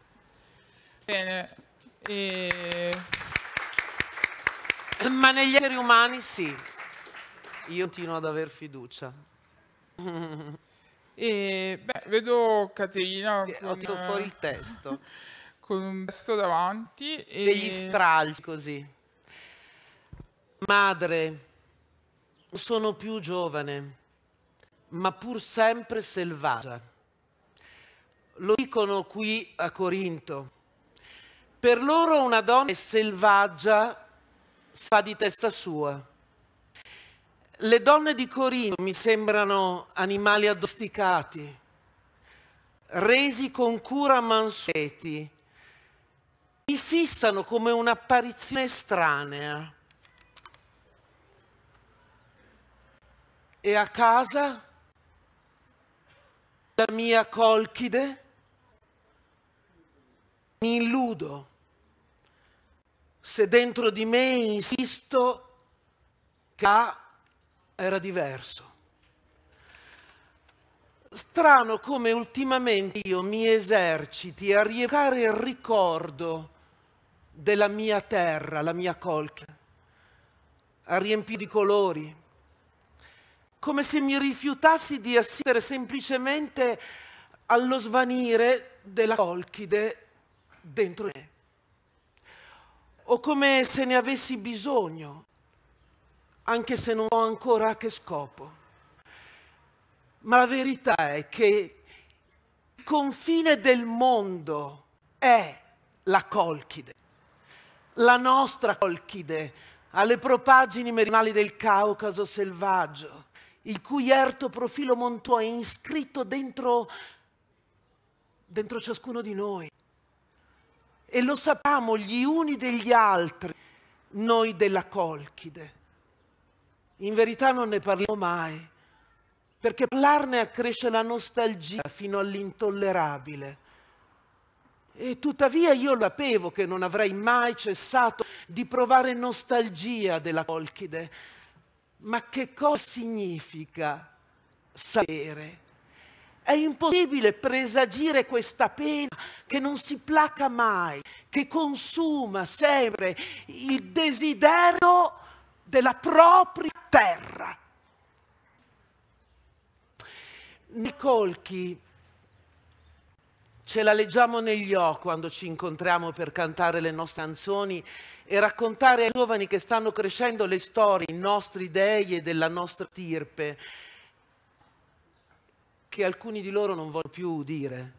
Bene. E... (clears throat) Ma negli esseri umani sì, io continuo ad aver fiducia. (laughs) E, beh, vedo Caterina... Con... Ho tirato fuori il testo. (laughs) con un testo davanti. E... Degli stralci così madre, sono più giovane, ma pur sempre selvaggia. Lo dicono qui a Corinto. Per loro una donna è selvaggia, fa di testa sua. Le donne di Corinto mi sembrano animali addomesticati, resi con cura manseti, mi fissano come un'apparizione estranea e a casa la mia colchide mi illudo se dentro di me insisto che A era diverso. Strano come ultimamente io mi eserciti a rievocare il ricordo della mia terra, la mia colchide, a riempire di colori, come se mi rifiutassi di assistere semplicemente allo svanire della colchide dentro di me, o come se ne avessi bisogno, anche se non ho ancora a che scopo. Ma la verità è che il confine del mondo è la colchide, la nostra colchide, alle propaggini meridionali del Caucaso selvaggio, il cui erto profilo montò è iscritto dentro, dentro ciascuno di noi. E lo sappiamo gli uni degli altri, noi della Colchide. In verità non ne parliamo mai, perché parlarne accresce la nostalgia fino all'intollerabile. E tuttavia io sapevo che non avrei mai cessato di provare nostalgia della Colchide, ma che cosa significa sapere? È impossibile presagire questa pena che non si placa mai, che consuma sempre il desiderio della propria terra. Nei colchi ce la leggiamo negli O quando ci incontriamo per cantare le nostre canzoni e raccontare ai giovani che stanno crescendo le storie, i nostri dei e della nostra tirpe, che alcuni di loro non vogliono più udire,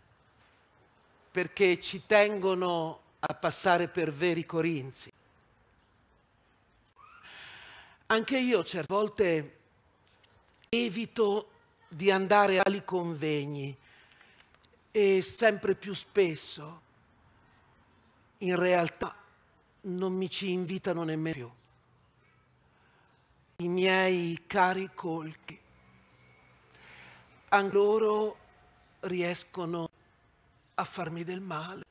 perché ci tengono a passare per veri corinzi. Anche io certe volte evito di andare agli convegni e sempre più spesso in realtà non mi ci invitano nemmeno più. I miei cari colchi, anche loro riescono a farmi del male.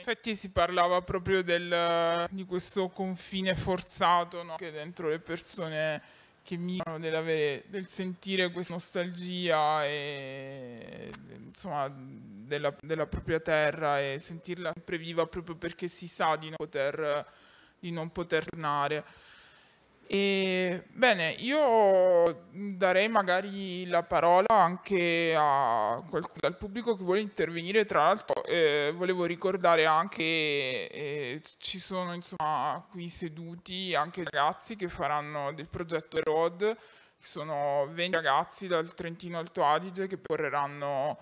effetti si parlava proprio del, di questo confine forzato no? che dentro le persone che mirano nell'avere, nel sentire questa nostalgia e, insomma, della, della, propria terra e sentirla sempre viva proprio perché si sa di non poter, di non poter tornare. E, bene, io darei magari la parola anche a qualcuno dal pubblico che vuole intervenire. Tra l'altro, eh, volevo ricordare anche che eh, ci sono insomma, qui seduti anche ragazzi che faranno del progetto Road. Sono 20 ragazzi dal Trentino Alto Adige che porreranno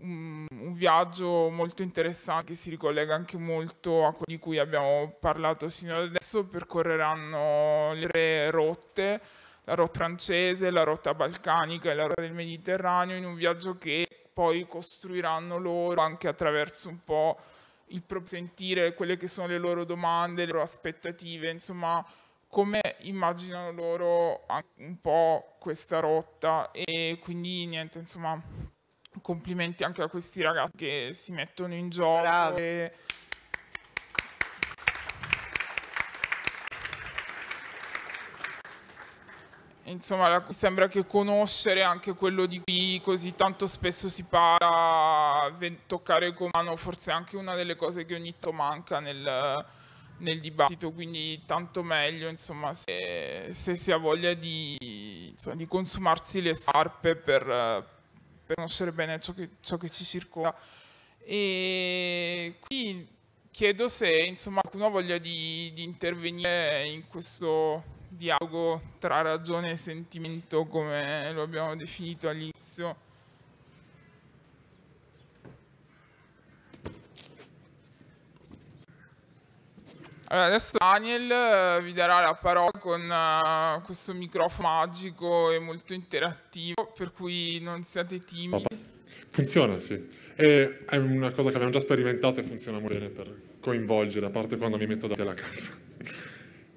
un, un viaggio molto interessante che si ricollega anche molto a quello di cui abbiamo parlato sino ad adesso. Percorreranno le tre rotte, la rotta francese, la rotta balcanica e la rotta del Mediterraneo, in un viaggio che poi costruiranno loro anche attraverso un po' il proprio sentire, quelle che sono le loro domande, le loro aspettative, insomma come immaginano loro un po' questa rotta e quindi niente, insomma complimenti anche a questi ragazzi che si mettono in gioco. E... Insomma, sembra che conoscere anche quello di cui così tanto spesso si parla, toccare con mano, forse anche una delle cose che ogni tanto manca nel, nel dibattito, quindi tanto meglio insomma, se, se si ha voglia di, insomma, di consumarsi le scarpe per, per conoscere bene ciò che, ciò che ci circonda. E qui chiedo se insomma, qualcuno ha voglia di, di intervenire in questo dialogo tra ragione e sentimento, come lo abbiamo definito all'inizio. Allora, adesso Daniel eh, vi darà la parola con uh, questo microfono magico e molto interattivo, per cui non siate timidi. Funziona, sì. E è una cosa che abbiamo già sperimentato e funziona molto bene per coinvolgere, a parte quando mi metto davanti alla casa.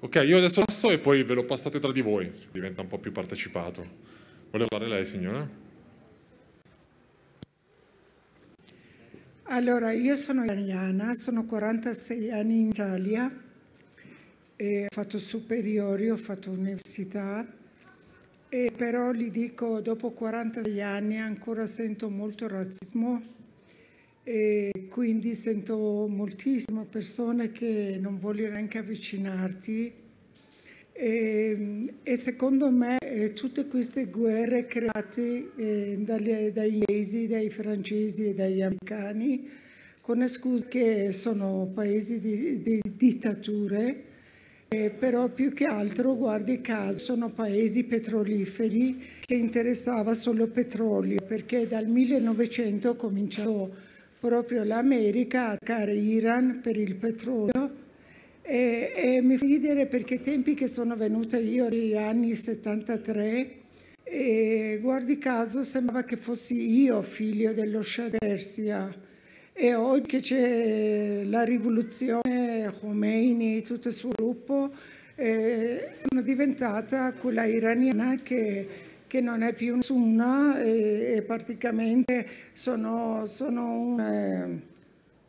(laughs) ok, io adesso passo e poi ve lo passate tra di voi, diventa un po' più partecipato. Vuole parlare lei, signora? Allora, io sono italiana, sono 46 anni in Italia ho fatto superiori, ho fatto università, e però gli dico dopo 46 anni ancora sento molto razzismo e quindi sento moltissime persone che non vogliono neanche avvicinarti e, e secondo me eh, tutte queste guerre create eh, dagli, dai inglesi, dai francesi e dagli americani con scuse che sono paesi di, di dittature eh, però più che altro, guardi caso, sono paesi petroliferi che interessava solo petrolio, perché dal 1900 ho cominciato proprio l'America a attaccare Iran per il petrolio e, e, mi fa ridere perché tempi che sono venuta io negli anni 73 e guardi caso sembrava che fossi io figlio dello Shah Persia e oggi che c'è la rivoluzione Khomeini e tutto il suo gruppo eh, sono diventata quella iraniana che, che non è più nessuna e, e praticamente sono, sono un, eh,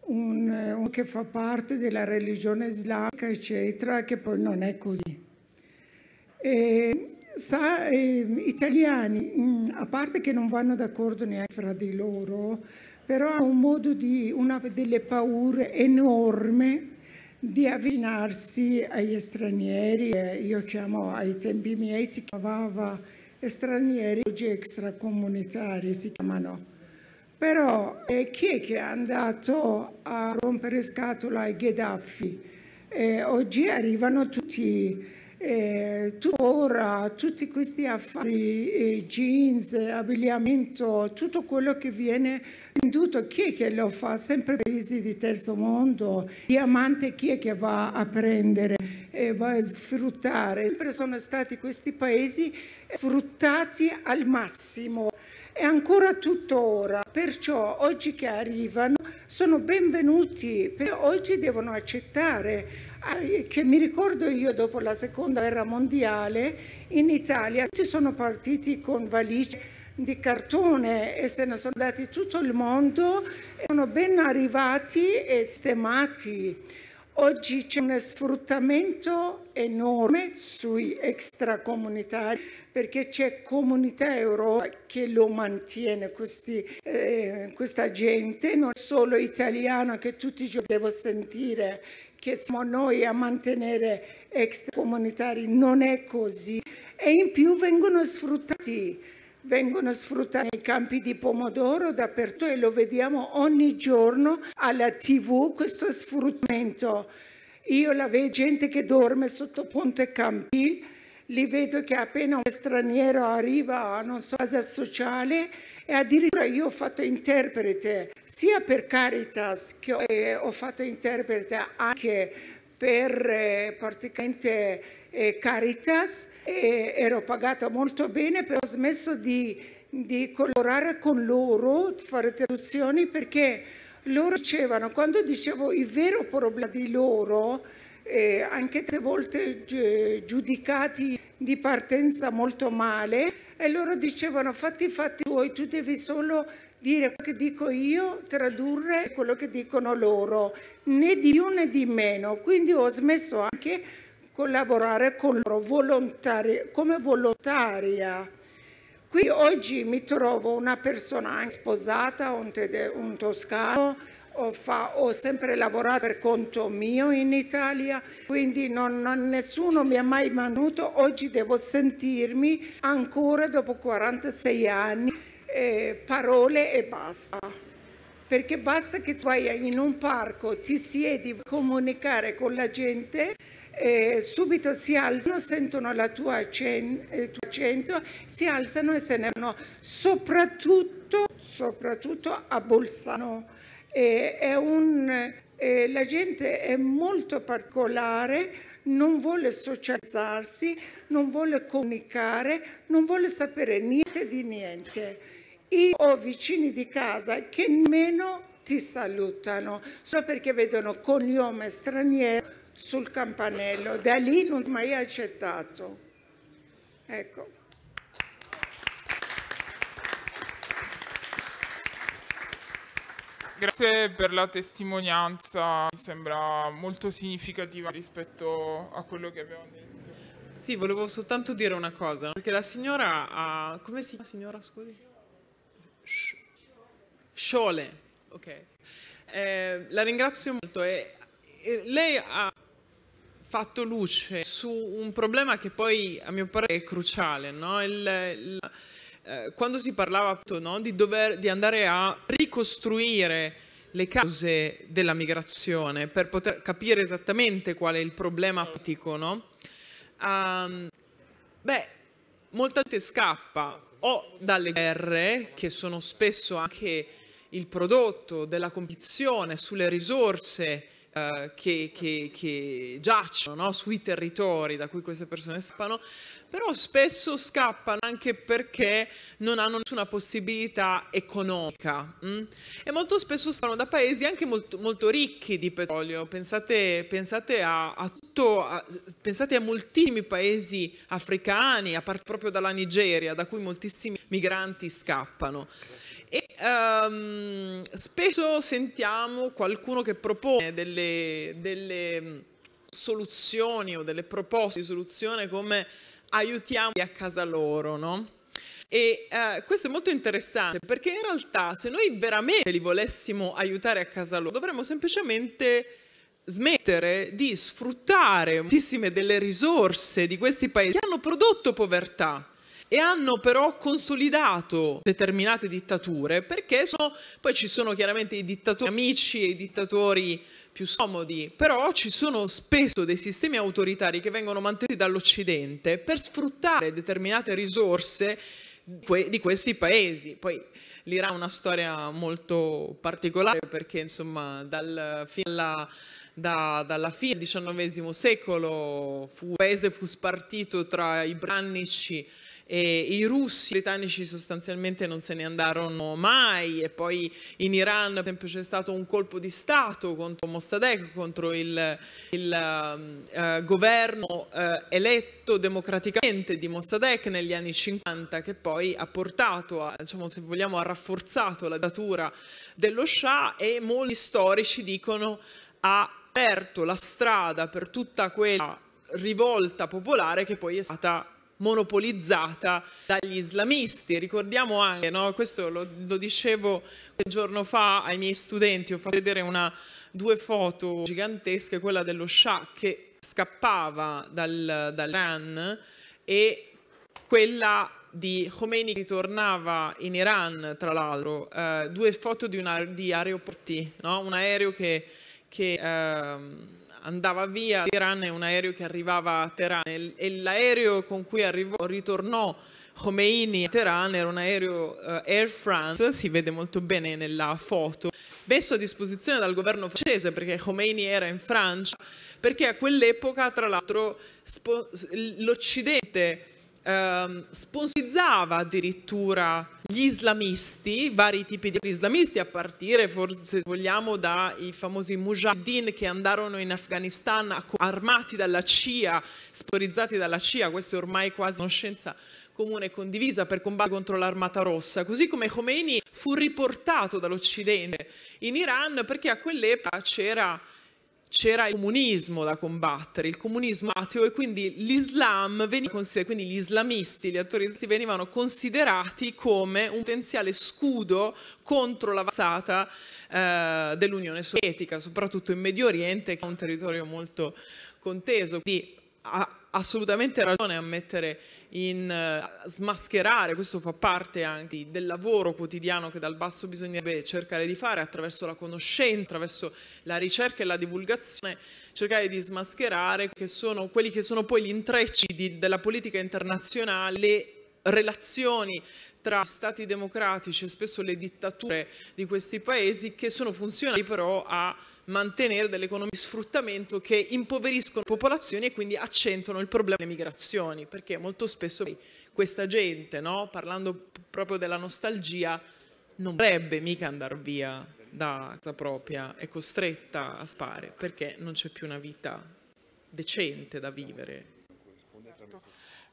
un, un, che fa parte della religione islamica eccetera che poi non è così. E, sa, eh, italiani, mm, a parte che non vanno d'accordo neanche fra di loro, però ha un modo di, una delle paure enorme di avvicinarsi agli stranieri, eh, io chiamo ai tempi miei si chiamava stranieri, oggi extracomunitari si chiamano. Però eh, chi è che è andato a rompere scatola ai Gheddafi? Eh, oggi arrivano tutti eh, ora tutti questi affari, eh, jeans, abbigliamento, tutto quello che viene venduto, chi è che lo fa? Sempre paesi di terzo mondo, diamante chi è che va a prendere e va a sfruttare? Sempre sono stati questi paesi sfruttati al massimo e ancora tuttora. Perciò oggi che arrivano sono benvenuti, oggi devono accettare Ah, che mi ricordo io dopo la seconda guerra mondiale in Italia tutti sono partiti con valigie di cartone e se ne sono andati tutto il mondo e sono ben arrivati e stemati. Oggi c'è uno sfruttamento enorme sui extracomunitari perché c'è comunità europea che lo mantiene, questi, eh, questa gente, non solo italiana che tutti i giorni devo sentire che siamo noi a mantenere extracomunitari, non è così. E in più vengono sfruttati, vengono sfruttati nei campi di pomodoro dappertutto e lo vediamo ogni giorno alla tv questo sfruttamento. Io la vedo gente che dorme sotto Ponte campi, li vedo che appena un straniero arriva a non so, casa sociale e addirittura io ho fatto interprete sia per Caritas che ho, eh, ho fatto interprete anche per eh, praticamente eh, Caritas e ero pagata molto bene, però ho smesso di, di collaborare con loro, fare traduzioni perché loro dicevano, quando dicevo il vero problema di loro, eh, anche tre volte giudicati di partenza molto male e loro dicevano fatti fatti voi, tu devi solo dire quello che dico io, tradurre quello che dicono loro, né di più né di meno. Quindi ho smesso anche di collaborare con loro volontari, come volontaria. Qui oggi mi trovo una persona sposata, un, un toscano, ho, fa, ho, sempre lavorato per conto mio in Italia, quindi non, non, nessuno mi ha mai mantenuto, oggi devo sentirmi ancora dopo 46 anni eh, parole e basta. Perché basta che tu vai in un parco, ti siedi, a comunicare con la gente, eh, subito si alzano, sentono la tua eh, accento, si alzano e se ne vanno, soprattutto, soprattutto a Bolzano eh, un, eh, la gente è molto particolare, non vuole socializzarsi, non vuole comunicare, non vuole sapere niente di niente. Io ho vicini di casa che nemmeno ti salutano, solo perché vedono cognome straniero sul campanello, da lì non si è mai accettato. Ecco. grazie per la testimonianza, mi sembra molto significativa rispetto a quello che abbiamo detto. Sì, volevo soltanto dire una cosa, perché la signora ha... come si chiama signora, scusi? Sciole, ok. Eh, la ringrazio molto e, e lei ha fatto luce su un problema che poi a mio parere è cruciale, no? il, il eh, quando si parlava appunto, no, di, dover, di andare a ricostruire le cause della migrazione per poter capire esattamente qual è il problema pratico, no? Um, beh, molta gente scappa o dalle guerre, che sono spesso anche il prodotto della competizione sulle risorse eh, che, che, che, giacciono no? sui territori da cui queste persone scappano, però spesso scappano anche perché non hanno nessuna possibilità economica mh? Mm? e molto spesso scappano da paesi anche molto, molto ricchi di petrolio. Pensate, pensate a, a, tutto, a, pensate a moltissimi paesi africani, a parte proprio dalla Nigeria, da cui moltissimi migranti scappano. E um, spesso sentiamo qualcuno che propone delle, delle mm, soluzioni o delle proposte di soluzione come aiutiamoli a casa loro, no? E uh, questo è molto interessante perché in realtà se noi veramente li volessimo aiutare a casa loro dovremmo semplicemente smettere di sfruttare moltissime delle risorse di questi paesi che hanno prodotto povertà e hanno però consolidato determinate dittature perché sono, poi ci sono chiaramente i dittatori amici e i dittatori più scomodi, però ci sono spesso dei sistemi autoritari che vengono mantenuti dall'Occidente per sfruttare determinate risorse di questi paesi. Poi l'Iran ha una storia molto particolare perché insomma dal, alla, da, dalla fine del XIX secolo fu, il paese fu spartito tra i brannici e i russi i britannici sostanzialmente non se ne andarono mai e poi in Iran per esempio c'è stato un colpo di Stato contro Mossadegh, contro il, il uh, governo uh, eletto democraticamente di Mossadegh negli anni 50 che poi ha portato, a, diciamo se vogliamo, ha rafforzato la datura dello Shah e molti storici dicono ha aperto la strada per tutta quella rivolta popolare che poi è stata monopolizzata dagli islamisti. Ricordiamo anche, no? questo lo, lo dicevo un giorno fa ai miei studenti, ho fatto vedere una, due foto gigantesche, quella dello Shah che scappava dal, Iran e quella di Khomeini che ritornava in Iran, tra l'altro, eh, due foto di, una, di aeroporti, no? un aereo che... che eh, andava via Teheran e un aereo che arrivava a Teheran e, e l'aereo con cui arrivò ritornò Khomeini a Teheran era un aereo uh, Air France, si vede molto bene nella foto, messo a disposizione dal governo francese perché Khomeini era in Francia, perché a quell'epoca tra l'altro l'Occidente ehm, sponsorizzava addirittura gli islamisti, vari tipi di islamisti, a partire forse se vogliamo dai famosi mujahideen che andarono in Afghanistan armati dalla CIA, sponsorizzati dalla CIA, questo è ormai quasi una conoscenza comune e condivisa per combattere contro l'Armata Rossa, così come Khomeini fu riportato dall'Occidente in Iran perché a quell'epoca c'era c'era il comunismo da combattere, il comunismo ateo e quindi l'Islam quindi gli islamisti, gli attoristi venivano considerati come un potenziale scudo contro l'avanzata eh, dell'Unione Sovietica, soprattutto in Medio Oriente che è un territorio molto conteso. Quindi ha assolutamente ragione a mettere in uh, smascherare, questo fa parte anche del lavoro quotidiano che dal basso bisognerebbe cercare di fare attraverso la conoscenza, attraverso la ricerca e la divulgazione, cercare di smascherare che sono quelli che sono poi gli intrecci di, della politica internazionale, le relazioni tra stati democratici e spesso le dittature di questi paesi che sono funzionali però a mantenere delle economie di sfruttamento che impoveriscono le popolazioni e quindi accentuano il problema delle migrazioni, perché molto spesso questa gente, no, parlando proprio della nostalgia, non dovrebbe mica andare via da casa propria, è costretta a spare perché non c'è più una vita decente da vivere.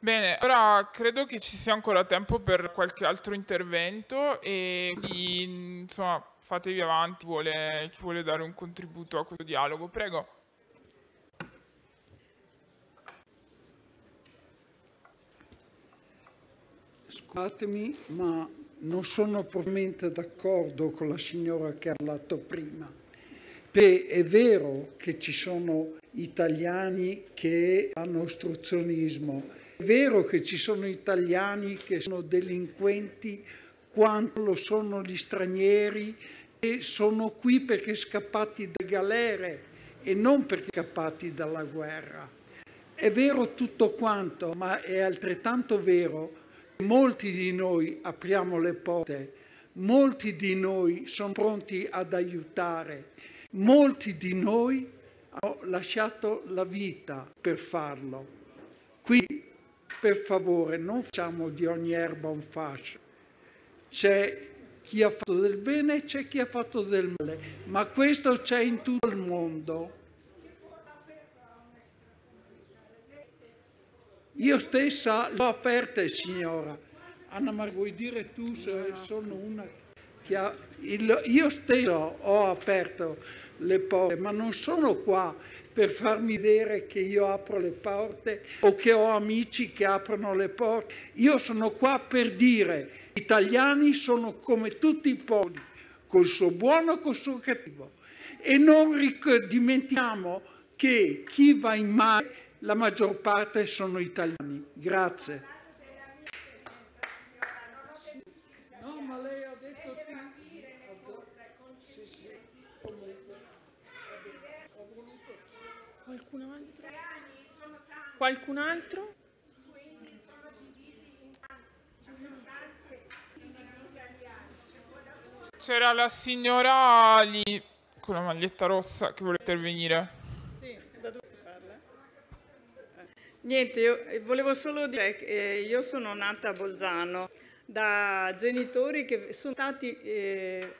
Bene, ora credo che ci sia ancora tempo per qualche altro intervento e insomma fatevi avanti, vuole, chi vuole dare un contributo a questo dialogo, prego. Scusatemi, ma non sono propriamente d'accordo con la signora che ha parlato prima. Beh, è vero che ci sono italiani che hanno ostruzionismo, è vero che ci sono italiani che sono delinquenti quanto lo sono gli stranieri e sono qui perché scappati da galere e non perché scappati dalla guerra. È vero tutto quanto, ma è altrettanto vero che molti di noi apriamo le porte, molti di noi sono pronti ad aiutare, molti di noi hanno lasciato la vita per farlo. Quindi, per favore, non facciamo di ogni erba un fascio. C'è chi ha fatto del bene e c'è chi ha fatto del male, ma questo c'è in tutto il mondo. Io stessa l'ho aperta, signora. Anna, ma vuoi dire tu se sono una che ha... Io stessa ho aperto le porte, ma non sono qua per farmi vedere che io apro le porte o che ho amici che aprono le porte. Io sono qua per dire gli italiani sono come tutti i popoli, col suo buono e col suo cattivo. E non dimentichiamo che chi va in mare, la maggior parte sono italiani. Grazie. Qualcun altro? C'era la signora lì con la maglietta rossa che voleva intervenire. Sì, da dove si parla? Eh, niente, io eh, volevo solo dire che eh, io sono nata a Bolzano da genitori che sono, stati, eh,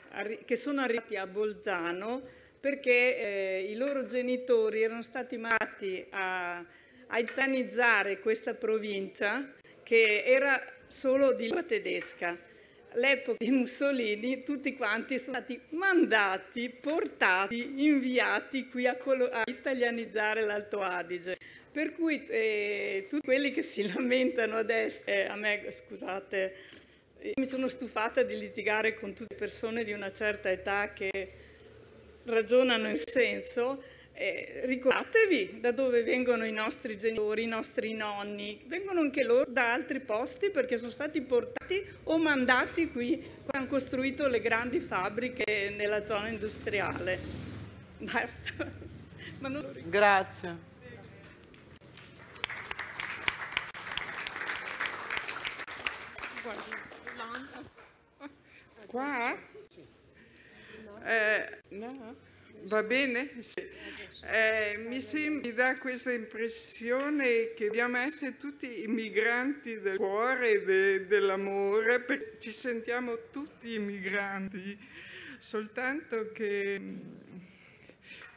che sono arrivati a Bolzano perché eh, i loro genitori erano stati mandati a, a italianizzare questa provincia che era solo di lingua tedesca all'epoca di Mussolini tutti quanti sono stati mandati, portati, inviati qui a, a italianizzare l'Alto Adige. Per cui eh, tutti quelli che si (laughs) lamentano adesso, eh, a me scusate, mi sono stufata di litigare con tutte le persone di una certa età che ragionano in senso, eh, ricordatevi da dove vengono i nostri genitori, i nostri nonni, vengono anche loro da altri posti perché sono stati portati o mandati qui quando hanno costruito le grandi fabbriche nella zona industriale. Basta. Non... Grazie. Qua? Eh, no. Va bene? Sì. Eh, mi, sembra, mi dà questa impressione che dobbiamo essere tutti immigranti del cuore, de, dell'amore, perché ci sentiamo tutti immigranti, soltanto che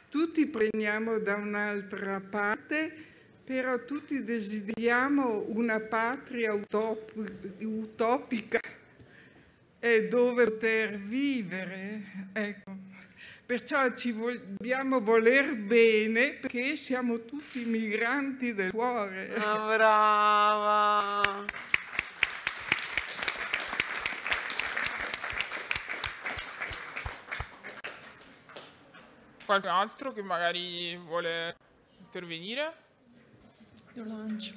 tutti prendiamo da un'altra parte, però tutti desideriamo una patria utop utopica dove poter vivere. Ecco. Perciò ci dobbiamo voler bene perché siamo tutti migranti del cuore. Oh, brava! Qualcun altro che magari vuole intervenire? Io lancio.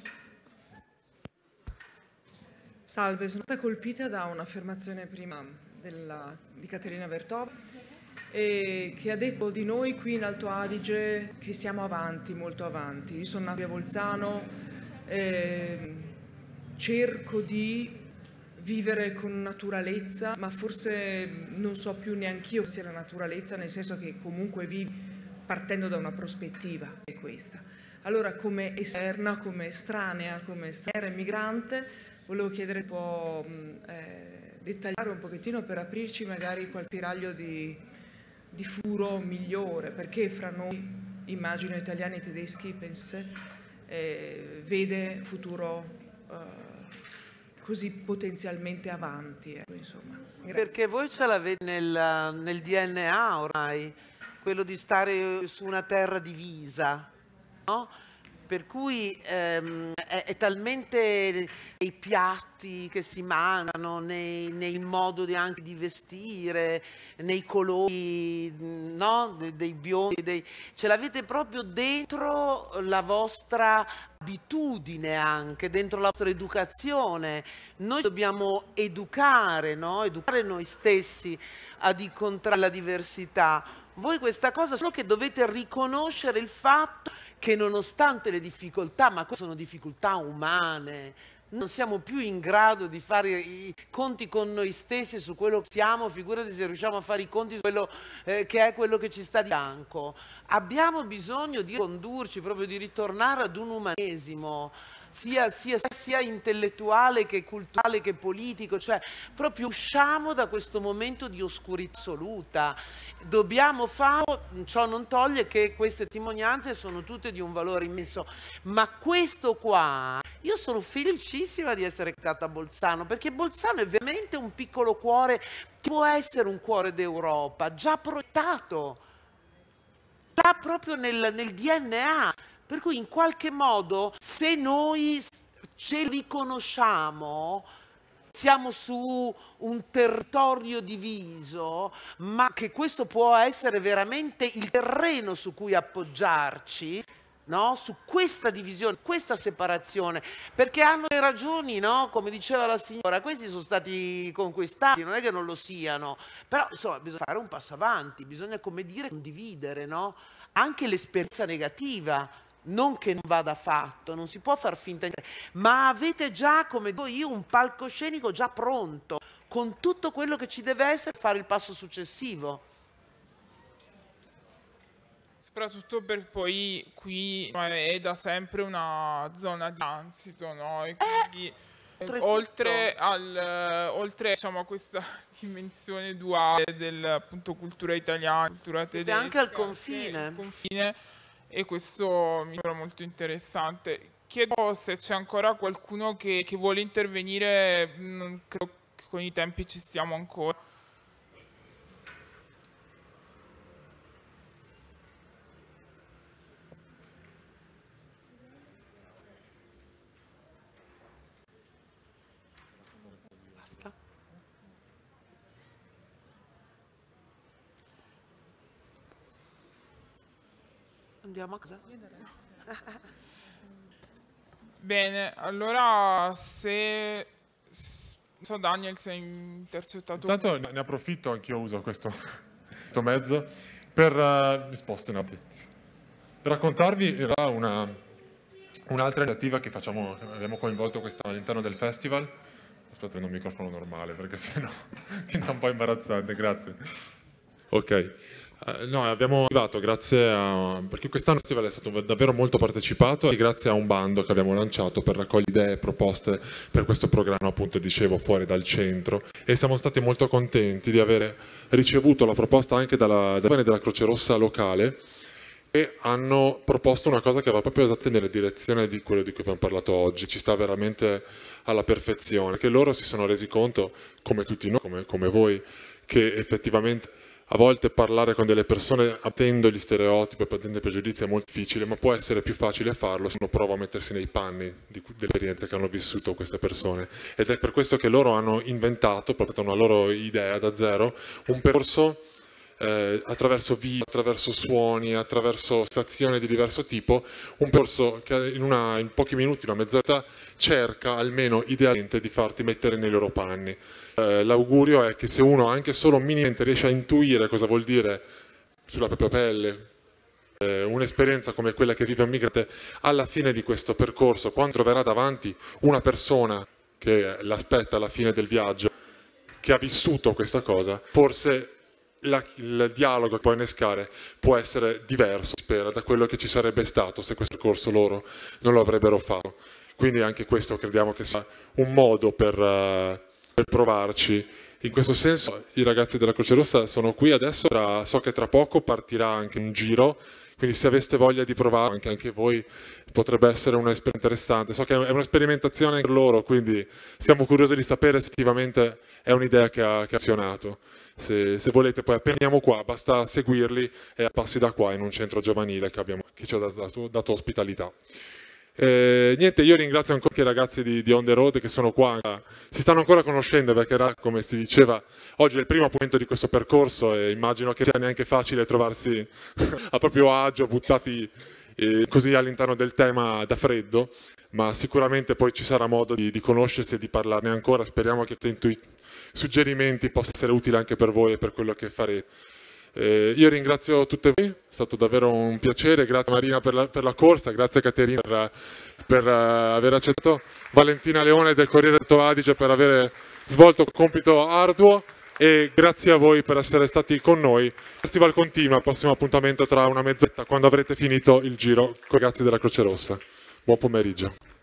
Salve, sono stata colpita da un'affermazione prima della, di Caterina Vertova e che ha detto di noi qui in Alto Adige che siamo avanti, molto avanti. Io sono nata a Bolzano, eh, cerco di vivere con naturalezza, ma forse non so più neanche io se la naturalezza, nel senso che comunque vivi partendo da una prospettiva, è questa. Allora come esterna, come estranea, come estera migrante, volevo chiedere un po' mm, eh, dettagliare un pochettino per aprirci magari qualche raglio di di furo migliore, perché fra noi, immagino italiani e tedeschi, pense, eh, vede futuro eh, così potenzialmente avanti. Eh, perché voi ce l'avete nel, nel DNA ormai, quello di stare su una terra divisa, no? per cui ehm, è, è, talmente nei piatti che si mangiano, nei, nel modo di anche di vestire, nei colori no? De, dei biondi, dei... ce l'avete proprio dentro la vostra abitudine anche, dentro la vostra educazione. Noi dobbiamo educare, no? educare noi stessi ad incontrare la diversità. Voi questa cosa solo che dovete riconoscere il fatto che nonostante le difficoltà, ma queste sono difficoltà umane, non siamo più in grado di fare i conti con noi stessi su quello che siamo, figurati se riusciamo a fare i conti su quello eh, che è quello che ci sta di fianco. Abbiamo bisogno di condurci, proprio di ritornare ad un umanesimo, sia, sia, sia intellettuale che culturale che politico, cioè proprio usciamo da questo momento di oscurità assoluta, dobbiamo farlo, ciò non toglie che queste testimonianze sono tutte di un valore immenso, ma questo qua, io sono felicissima di essere stata a Bolzano, perché Bolzano è veramente un piccolo cuore può essere un cuore d'Europa, già proiettato, già proprio nel, nel DNA, per cui in qualche modo se noi ce riconosciamo, siamo su un territorio diviso, ma che questo può essere veramente il terreno su cui appoggiarci, no? su questa divisione, questa separazione, perché hanno le ragioni, no? come diceva la signora, questi sono stati conquistati, non è che non lo siano, però insomma bisogna fare un passo avanti, bisogna come dire condividere no? anche l'esperienza negativa, non che non vada fatto, non si può far finta di niente, ma avete già, come dico io, un palcoscenico già pronto, con tutto quello che ci deve essere per fare il passo successivo. Soprattutto per poi qui è da sempre una zona di transito, no? E eh, quindi eh, oltre, al, eh, oltre diciamo, a questa (laughs) dimensione duale della cultura italiana, cultura tedesca, Siete anche al confine. Che, eh, confine e questo mi sembra molto interessante. Chiedo se c'è ancora qualcuno che, che vuole intervenire, mh, credo che con i tempi ci stiamo ancora. andiamo a casa. Bene, allora se... So Daniel se hai intercettato... Intanto ne, ne approfitto, anch'io uso questo, (laughs) questo, mezzo, per uh, risposte nati. Raccontarvi era una... Un'altra iniziativa che facciamo, abbiamo coinvolto questa all'interno del festival. Aspetta, prendo un microfono normale perché (laughs) sennò (laughs) diventa un po' imbarazzante, grazie. Ok, eh, no, abbiamo arrivato grazie a... perché quest'anno il festival è stato davvero molto partecipato e grazie a un bando che abbiamo lanciato per raccogliere idee e proposte per questo programma, appunto dicevo, fuori dal centro e siamo stati molto contenti di avere ricevuto la proposta anche dalla, della Croce Rossa locale e hanno proposto una cosa che va proprio esattamente nella direzione di quello di cui abbiamo parlato oggi, ci sta veramente alla perfezione, che loro si sono resi conto, come tutti noi, come, come voi, che effettivamente a volte parlare con delle persone attendo gli stereotipi e i pregiudizi è molto difficile, ma può essere più facile farlo se uno prova a mettersi nei panni dell'esperienza che hanno vissuto queste persone. Ed è per questo che loro hanno inventato, portato una loro idea da zero, un percorso eh, attraverso video, attraverso suoni, attraverso stazioni di diverso tipo, un percorso che in, una, in pochi minuti, una mezz'ora, cerca almeno idealmente di farti mettere nei loro panni. Eh, l'augurio è che se uno anche solo minimamente riesce a intuire cosa vuol dire sulla propria pelle, eh, un'esperienza come quella che vive un migrante, alla fine di questo percorso, quando troverà davanti una persona che l'aspetta alla fine del viaggio, che ha vissuto questa cosa, forse la, il dialogo che può innescare può essere diverso, spera, da quello che ci sarebbe stato se questo percorso loro non lo avrebbero fatto. Quindi anche questo crediamo che sia un modo per, uh, per provarci. In questo senso i ragazzi della Croce Rossa sono qui adesso, tra, so che tra poco partirà anche un giro, quindi se aveste voglia di provare anche, anche voi potrebbe essere un'esperienza interessante. So che è una sperimentazione per loro, quindi siamo curiosi di sapere se effettivamente è un'idea che ha, che ha funzionato se, se, volete poi appeniamo qua, basta seguirli e a passi da qua in un centro giovanile che, abbiamo, che ci ha dato, dato ospitalità. Eh, niente, io ringrazio ancora i ragazzi di, di On The Road che sono qua, si stanno ancora conoscendo perché come si diceva oggi è il primo appuntamento di questo percorso e immagino che sia neanche facile trovarsi (laughs) a proprio agio buttati eh, così all'interno del tema da freddo, ma sicuramente poi ci sarà modo di, di conoscersi e di parlarne ancora. Speriamo che i suggerimenti possano essere utili anche per voi e per quello che farete. Eh, io ringrazio tutte voi, è stato davvero un piacere, grazie Marina per la, per la corsa, grazie Caterina per, per uh, aver accettato, Valentina Leone del Corriere del Toadige per aver svolto un compito arduo e grazie a voi per essere stati con noi. festival continua, prossimo appuntamento tra una mezz'etta quando avrete finito il giro con i ragazzi della Croce Rossa. Buon pomeriggio.